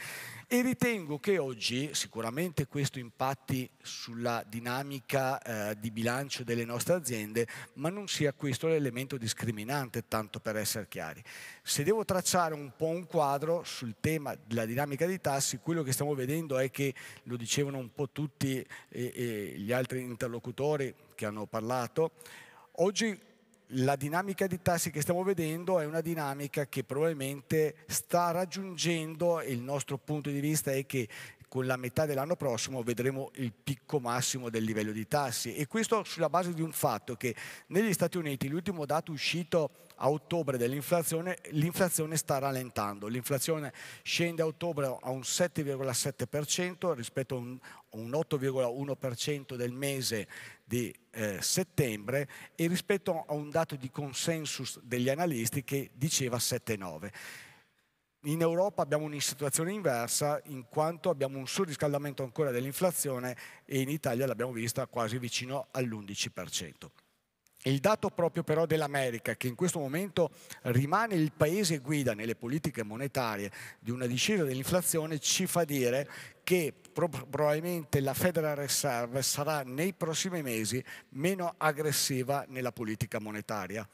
E ritengo che oggi sicuramente questo impatti sulla dinamica eh, di bilancio delle nostre aziende, ma non sia questo l'elemento discriminante, tanto per essere chiari. Se devo tracciare un po' un quadro sul tema della dinamica dei tassi, quello che stiamo vedendo è che, lo dicevano un po' tutti e, e gli altri interlocutori che hanno parlato, oggi la dinamica di tassi che stiamo vedendo è una dinamica che probabilmente sta raggiungendo il nostro punto di vista è che con la metà dell'anno prossimo vedremo il picco massimo del livello di tassi e questo sulla base di un fatto che negli Stati Uniti l'ultimo dato uscito a ottobre dell'inflazione, l'inflazione sta rallentando, l'inflazione scende a ottobre a un 7,7% rispetto a un, un 8,1% del mese di eh, settembre e rispetto a un dato di consensus degli analisti che diceva 7,9%. In Europa abbiamo una situazione inversa in quanto abbiamo un surriscaldamento ancora dell'inflazione e in Italia l'abbiamo vista quasi vicino all'11%. Il dato proprio però dell'America, che in questo momento rimane il paese guida nelle politiche monetarie di una discesa dell'inflazione, ci fa dire che probabilmente la Federal Reserve sarà nei prossimi mesi meno aggressiva nella politica monetaria.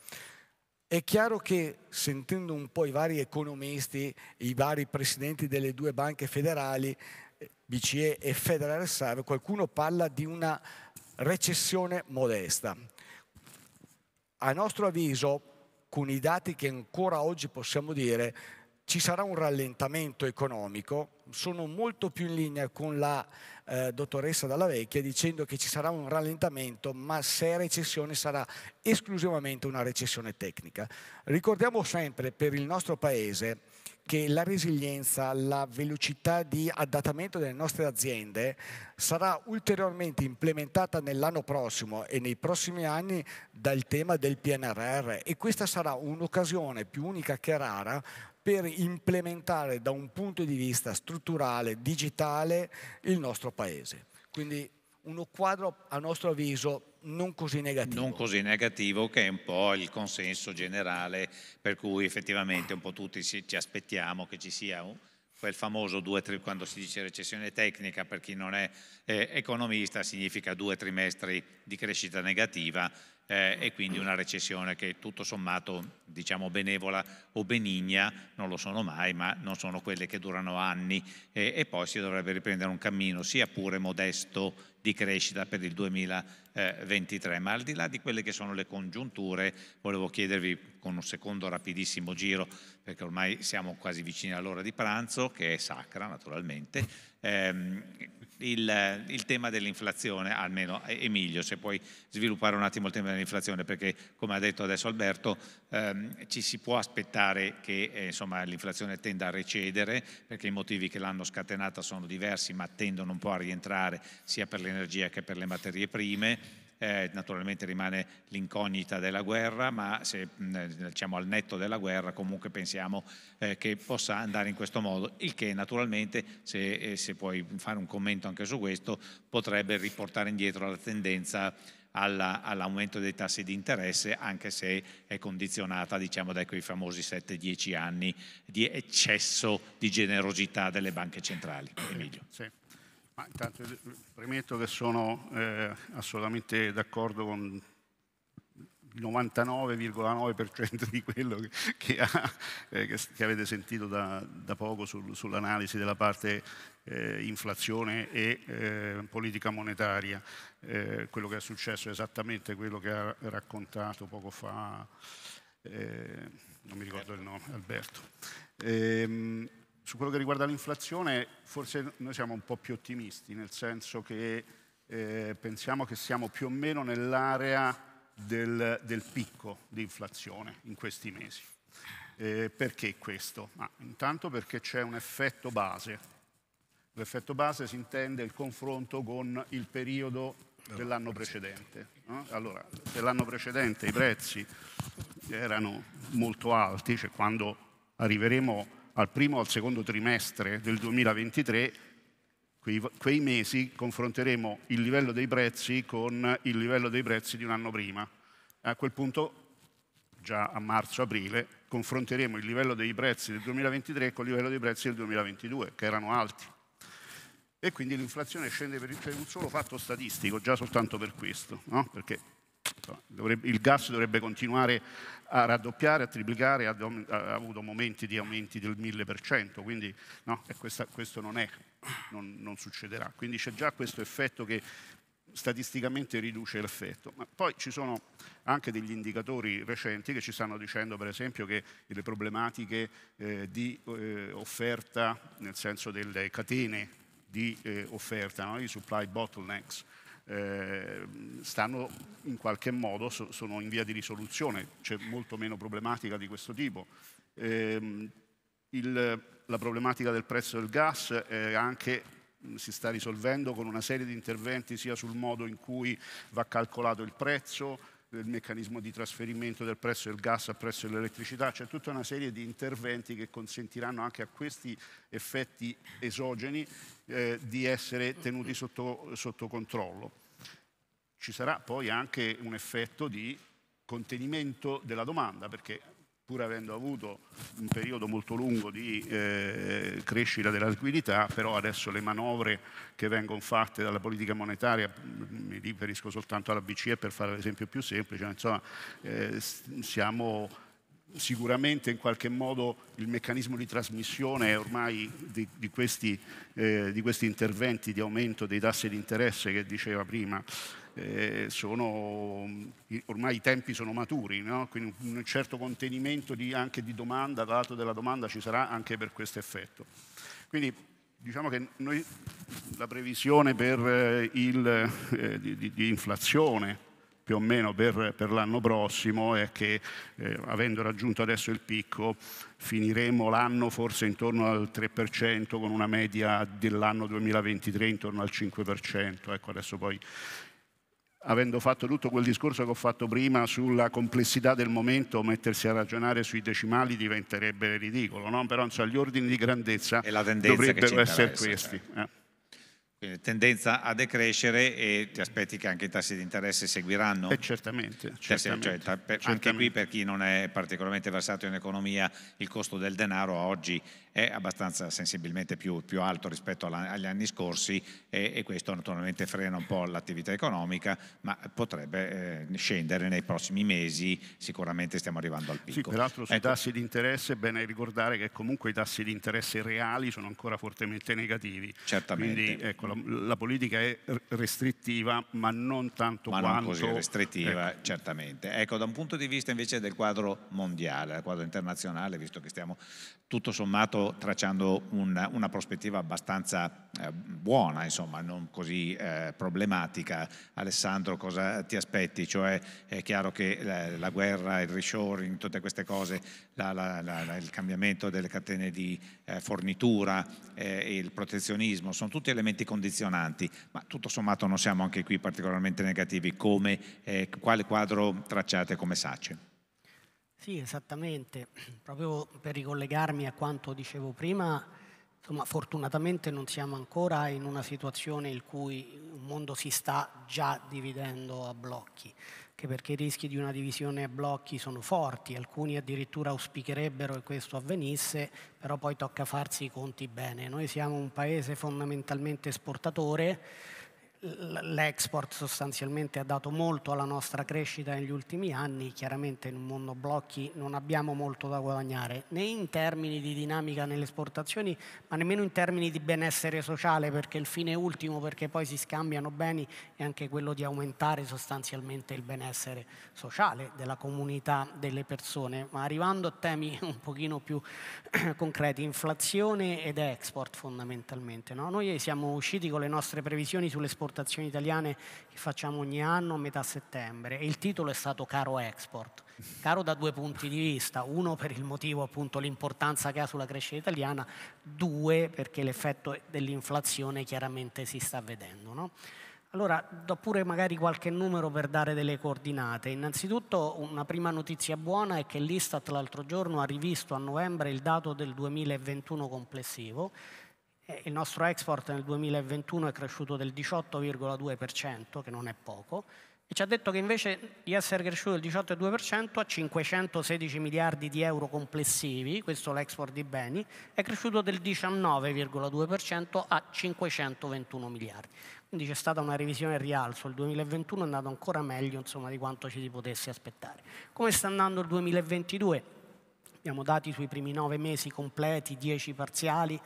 È chiaro che sentendo un po' i vari economisti, i vari presidenti delle due banche federali, eh, BCE e Federal Reserve, qualcuno parla di una recessione modesta. A nostro avviso, con i dati che ancora oggi possiamo dire, ci sarà un rallentamento economico, sono molto più in linea con la eh, dottoressa Dalla Vecchia dicendo che ci sarà un rallentamento, ma se è recessione sarà esclusivamente una recessione tecnica. Ricordiamo sempre per il nostro Paese che la resilienza, la velocità di adattamento delle nostre aziende sarà ulteriormente implementata nell'anno prossimo e nei prossimi anni dal tema del PNRR e questa sarà un'occasione più unica che rara per implementare da un punto di vista strutturale, digitale, il nostro Paese. Quindi uno quadro a nostro avviso non così negativo. Non così negativo che è un po' il consenso generale per cui effettivamente un po' tutti ci aspettiamo che ci sia un, quel famoso due, tri, quando si dice recessione tecnica, per chi non è eh, economista, significa due trimestri di crescita negativa eh, e quindi una recessione che tutto sommato, diciamo benevola o benigna, non lo sono mai, ma non sono quelle che durano anni eh, e poi si dovrebbe riprendere un cammino sia pure modesto di crescita per il 2023. Ma al di là di quelle che sono le congiunture, volevo chiedervi con un secondo rapidissimo giro, perché ormai siamo quasi vicini all'ora di pranzo, che è sacra naturalmente, ehm, il, il tema dell'inflazione, almeno eh, Emilio, se puoi sviluppare un attimo il tema dell'inflazione, perché come ha detto adesso Alberto, ehm, ci si può aspettare che eh, l'inflazione tenda a recedere, perché i motivi che l'hanno scatenata sono diversi, ma tendono un po' a rientrare sia per l'energia che per le materie prime eh, naturalmente rimane l'incognita della guerra, ma se mm, diciamo al netto della guerra comunque pensiamo eh, che possa andare in questo modo, il che naturalmente, se, eh, se puoi fare un commento anche su questo, potrebbe riportare indietro la tendenza alla, all'aumento dei tassi di interesse, anche se è condizionata diciamo, da quei famosi 7-10 anni di eccesso di generosità delle banche centrali. Eh, Emilio. Sì. Ma intanto premetto che sono eh, assolutamente d'accordo con il 99,9% di quello che, che, ha, eh, che, avete sentito da, da poco sul, sull'analisi della parte eh, inflazione e eh, politica monetaria. Eh, quello che è successo è esattamente quello che ha raccontato poco fa, eh, non mi ricordo il nome, Alberto. Ehm, su quello che riguarda l'inflazione forse noi siamo un po' più ottimisti, nel senso che eh, pensiamo che siamo più o meno nell'area del, del picco di inflazione in questi mesi. Eh, perché questo? Ah, intanto perché c'è un effetto base. L'effetto base si intende il confronto con il periodo dell'anno precedente. No? Allora, se l'anno precedente i prezzi erano molto alti, cioè quando arriveremo al primo o al secondo trimestre del 2023, quei, quei mesi confronteremo il livello dei prezzi con il livello dei prezzi di un anno prima. A quel punto già a marzo-aprile, confronteremo il livello dei prezzi del 2023 con il livello dei prezzi del 2022, che erano alti. E quindi l'inflazione scende per un solo fatto statistico, già soltanto per questo, no? perché Dovrebbe, il gas dovrebbe continuare a raddoppiare, a triplicare, ha, ha avuto momenti di aumenti del 1000%, quindi no, questa, questo non, è, non, non succederà. Quindi c'è già questo effetto che statisticamente riduce l'effetto. Ma poi ci sono anche degli indicatori recenti che ci stanno dicendo, per esempio, che le problematiche eh, di eh, offerta, nel senso delle catene di eh, offerta, no? i supply bottlenecks, eh, stanno in qualche modo, so, sono in via di risoluzione, c'è molto meno problematica di questo tipo. Eh, il, la problematica del prezzo del gas eh, anche si sta risolvendo con una serie di interventi sia sul modo in cui va calcolato il prezzo, il meccanismo di trasferimento del prezzo del gas al prezzo dell'elettricità, c'è tutta una serie di interventi che consentiranno anche a questi effetti esogeni eh, di essere tenuti sotto, sotto controllo. Ci sarà poi anche un effetto di contenimento della domanda, perché pur avendo avuto un periodo molto lungo di eh, crescita della liquidità, però adesso le manovre che vengono fatte dalla politica monetaria, mm, mi riferisco soltanto alla BCE per fare l'esempio più semplice, insomma eh, siamo sicuramente in qualche modo il meccanismo di trasmissione ormai di, di, questi, eh, di questi interventi di aumento dei tassi di interesse che diceva prima eh, sono, ormai i tempi sono maturi, no? quindi un certo contenimento di, anche di domanda, dal lato della domanda ci sarà anche per questo effetto. Quindi diciamo che noi, la previsione per eh, il, eh, di, di, di, inflazione più o meno per, per l'anno prossimo è che eh, avendo raggiunto adesso il picco finiremo l'anno forse intorno al 3% con una media dell'anno 2023 intorno al 5%. Ecco, adesso poi avendo fatto tutto quel discorso che ho fatto prima sulla complessità del momento, mettersi a ragionare sui decimali diventerebbe ridicolo, no? però insomma, gli ordini di grandezza dovrebbero essere questi. Certo. Eh. Quindi tendenza a decrescere e ti aspetti che anche i tassi di interesse seguiranno? Eh, certamente. Cioè, cioè, certamente, cioè, per, certamente. Anche qui per chi non è particolarmente versato in economia, il costo del denaro oggi è abbastanza sensibilmente più, più alto rispetto alla, agli anni scorsi e, e, questo naturalmente frena un po' l'attività economica, ma potrebbe eh, scendere nei prossimi mesi, sicuramente stiamo arrivando al picco. Sì, peraltro sui ecco. tassi di interesse è bene ricordare che comunque i tassi di interesse reali sono ancora fortemente negativi. Certamente. Quindi ecco, la, la politica è restrittiva, ma non tanto ma quanto... Ma non così restrittiva, ecco. certamente. Ecco, da un punto di vista invece del quadro mondiale, del quadro internazionale, visto che stiamo tutto sommato tracciando, un, una prospettiva abbastanza eh, buona, insomma, non così eh, problematica. Alessandro, cosa ti aspetti? Cioè, è chiaro che la, la guerra, il reshoring, tutte queste cose, la, la, il cambiamento delle catene di eh, fornitura, eh, il protezionismo, sono tutti elementi condizionanti, ma tutto sommato non siamo anche qui particolarmente negativi. Come, eh, quale quadro tracciate come SACE? Sì, esattamente. Proprio per ricollegarmi a quanto dicevo prima, insomma, fortunatamente non siamo ancora in una situazione in cui il mondo si sta già dividendo a blocchi, anche perché i rischi di una divisione a blocchi sono forti, alcuni addirittura auspicherebbero che questo avvenisse, però poi tocca farsi i conti bene. Noi siamo un paese fondamentalmente esportatore l'export sostanzialmente ha dato molto alla nostra crescita negli ultimi anni, chiaramente in un mondo blocchi non abbiamo molto da guadagnare, né in termini di dinamica nelle esportazioni, ma nemmeno in termini di benessere sociale, perché il fine ultimo, perché poi si scambiano beni, è anche quello di aumentare sostanzialmente il benessere sociale della comunità, delle persone. Ma arrivando a temi un pochino più concreti, inflazione ed export fondamentalmente. No? Noi siamo usciti con le nostre previsioni sull'esportazione esportazioni italiane che facciamo ogni anno a metà settembre e il titolo è stato Caro Export. Caro da due punti di vista, uno per il motivo appunto l'importanza che ha sulla crescita italiana, due perché l'effetto dell'inflazione chiaramente si sta vedendo. No? Allora, do pure magari qualche numero per dare delle coordinate. Innanzitutto una prima notizia buona è che l'Istat l'altro giorno ha rivisto a novembre il dato del 2021 complessivo eh, il nostro export nel 2021 è cresciuto del 18,2%, che non è poco, e ci ha detto che invece di essere cresciuto del 18,2% a 516 miliardi di euro complessivi, questo l'export di beni, è cresciuto del 19,2% a 521 miliardi. Quindi c'è stata una revisione al rialzo, il 2021 è andato ancora meglio insomma, di quanto ci si potesse aspettare. Come sta andando il 2022? Abbiamo dati sui primi nove mesi completi, 10 parziali,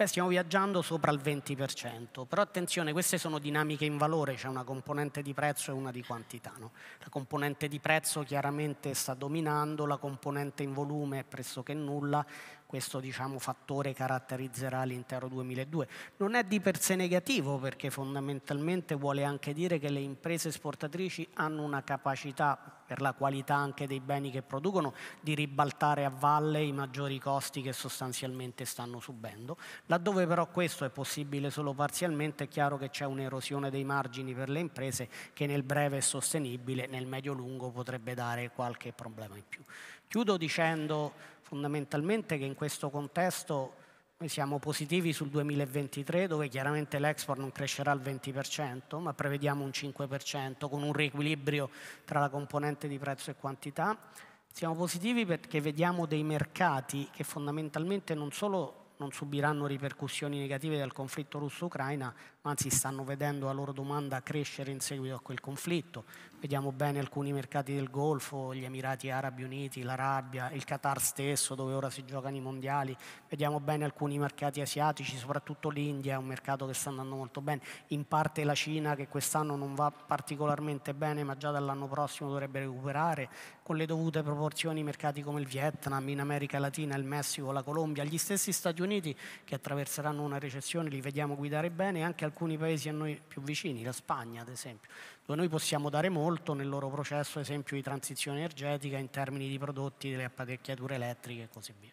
Beh, stiamo viaggiando sopra il 20%, però attenzione, queste sono dinamiche in valore, c'è una componente di prezzo e una di quantità. No? La componente di prezzo chiaramente sta dominando, la componente in volume è pressoché nulla, questo diciamo, fattore caratterizzerà l'intero 2002. Non è di per sé negativo perché fondamentalmente vuole anche dire che le imprese esportatrici hanno una capacità, per la qualità anche dei beni che producono, di ribaltare a valle i maggiori costi che sostanzialmente stanno subendo. Laddove però questo è possibile solo parzialmente, è chiaro che c'è un'erosione dei margini per le imprese che nel breve è sostenibile, nel medio-lungo potrebbe dare qualche problema in più. Chiudo dicendo fondamentalmente che in questo contesto noi siamo positivi sul 2023 dove chiaramente l'export non crescerà al 20% ma prevediamo un 5% con un riequilibrio tra la componente di prezzo e quantità. Siamo positivi perché vediamo dei mercati che fondamentalmente non solo non subiranno ripercussioni negative dal conflitto russo-ucraina anzi stanno vedendo la loro domanda crescere in seguito a quel conflitto. Vediamo bene alcuni mercati del Golfo, gli Emirati Arabi Uniti, l'Arabia, il Qatar stesso dove ora si giocano i mondiali, vediamo bene alcuni mercati asiatici, soprattutto l'India è un mercato che sta andando molto bene, in parte la Cina che quest'anno non va particolarmente bene ma già dall'anno prossimo dovrebbe recuperare, con le dovute proporzioni mercati come il Vietnam, in America Latina, il Messico, la Colombia, gli stessi Stati Uniti che attraverseranno una recessione li vediamo guidare bene anche al alcuni paesi a noi più vicini, la Spagna ad esempio, dove noi possiamo dare molto nel loro processo, ad esempio, di transizione energetica in termini di prodotti, delle apparecchiature elettriche e così via.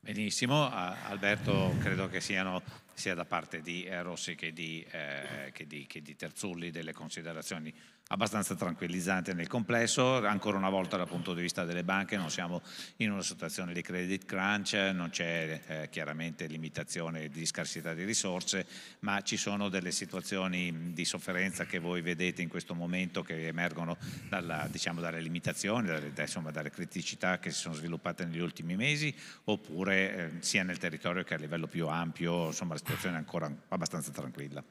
Benissimo, Alberto credo che siano sia da parte di eh, Rossi che di, eh, che di, che di Terzulli delle considerazioni abbastanza tranquillizzante nel complesso, ancora una volta dal punto di vista delle banche non siamo in una situazione di credit crunch, non c'è eh, chiaramente limitazione di scarsità di risorse, ma ci sono delle situazioni di sofferenza che voi vedete in questo momento che emergono dalla, diciamo, dalle limitazioni, dalle, insomma, dalle, criticità che si sono sviluppate negli ultimi mesi, oppure eh, sia nel territorio che a livello più ampio, insomma la situazione è ancora abbastanza tranquilla.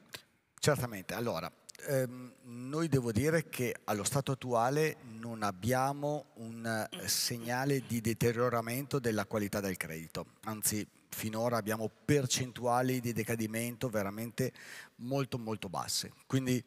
Certamente, allora ehm, noi devo dire che allo stato attuale non abbiamo un eh, segnale di deterioramento della qualità del credito, anzi finora abbiamo percentuali di decadimento veramente molto molto basse. Quindi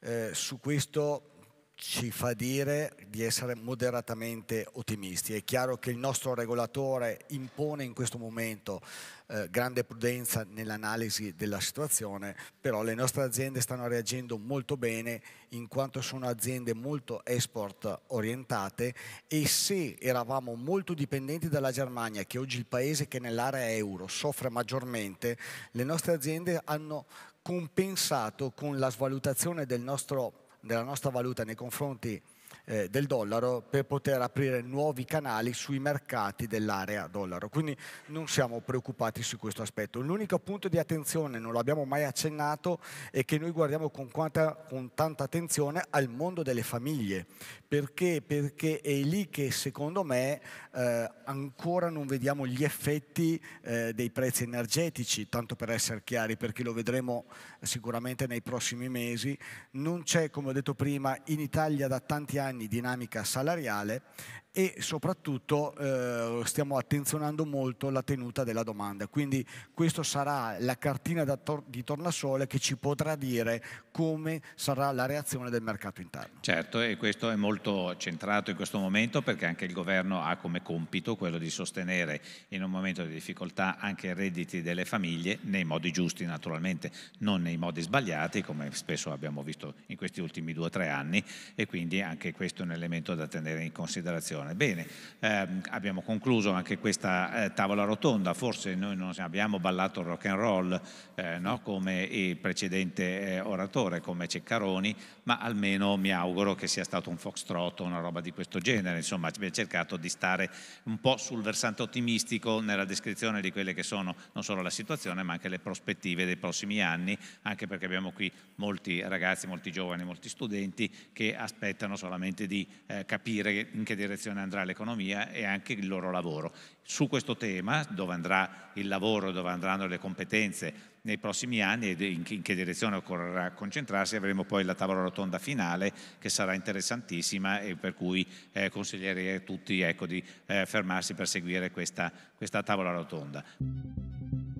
eh, su questo ci fa dire di essere moderatamente ottimisti. È chiaro che il nostro regolatore impone in questo momento eh, grande prudenza nell'analisi della situazione, però le nostre aziende stanno reagendo molto bene in quanto sono aziende molto export orientate e se eravamo molto dipendenti dalla Germania, che oggi è il paese che nell'area euro soffre maggiormente, le nostre aziende hanno compensato con la svalutazione del nostro della nostra valuta nei confronti eh, del dollaro per poter aprire nuovi canali sui mercati dell'area dollaro. Quindi non siamo preoccupati su questo aspetto. L'unico punto di attenzione, non l'abbiamo mai accennato, è che noi guardiamo con, quanta, con tanta attenzione al mondo delle famiglie. Perché? Perché è lì che secondo me eh, ancora non vediamo gli effetti eh, dei prezzi energetici, tanto per essere chiari, perché lo vedremo sicuramente nei prossimi mesi. Non c'è, come ho detto prima, in Italia da tanti anni anni dinamica salariale e soprattutto eh, stiamo attenzionando molto la tenuta della domanda. Quindi questa sarà la cartina tor di tornasole che ci potrà dire come sarà la reazione del mercato interno. Certo, e questo è molto centrato in questo momento perché anche il governo ha come compito quello di sostenere in un momento di difficoltà anche i redditi delle famiglie nei modi giusti naturalmente, non nei modi sbagliati come spesso abbiamo visto in questi ultimi due o tre anni e quindi anche questo è un elemento da tenere in considerazione situazione. Bene, ehm, abbiamo concluso anche questa eh, tavola rotonda, forse noi non abbiamo ballato rock and roll eh, no? come il precedente eh, oratore, come Ceccaroni, ma almeno mi auguro che sia stato un foxtrot o una roba di questo genere, insomma abbiamo cercato di stare un po' sul versante ottimistico nella descrizione di quelle che sono non solo la situazione ma anche le prospettive dei prossimi anni, anche perché abbiamo qui molti ragazzi, molti giovani, molti studenti che aspettano solamente di eh, capire in che direzione direzione andrà l'economia e anche il loro lavoro. Su questo tema, dove andrà il lavoro, dove andranno le competenze nei prossimi anni e in che direzione occorrerà concentrarsi, avremo poi la tavola rotonda finale che sarà interessantissima e per cui eh, consiglierei a tutti ecco, di eh, fermarsi per seguire questa, questa tavola rotonda.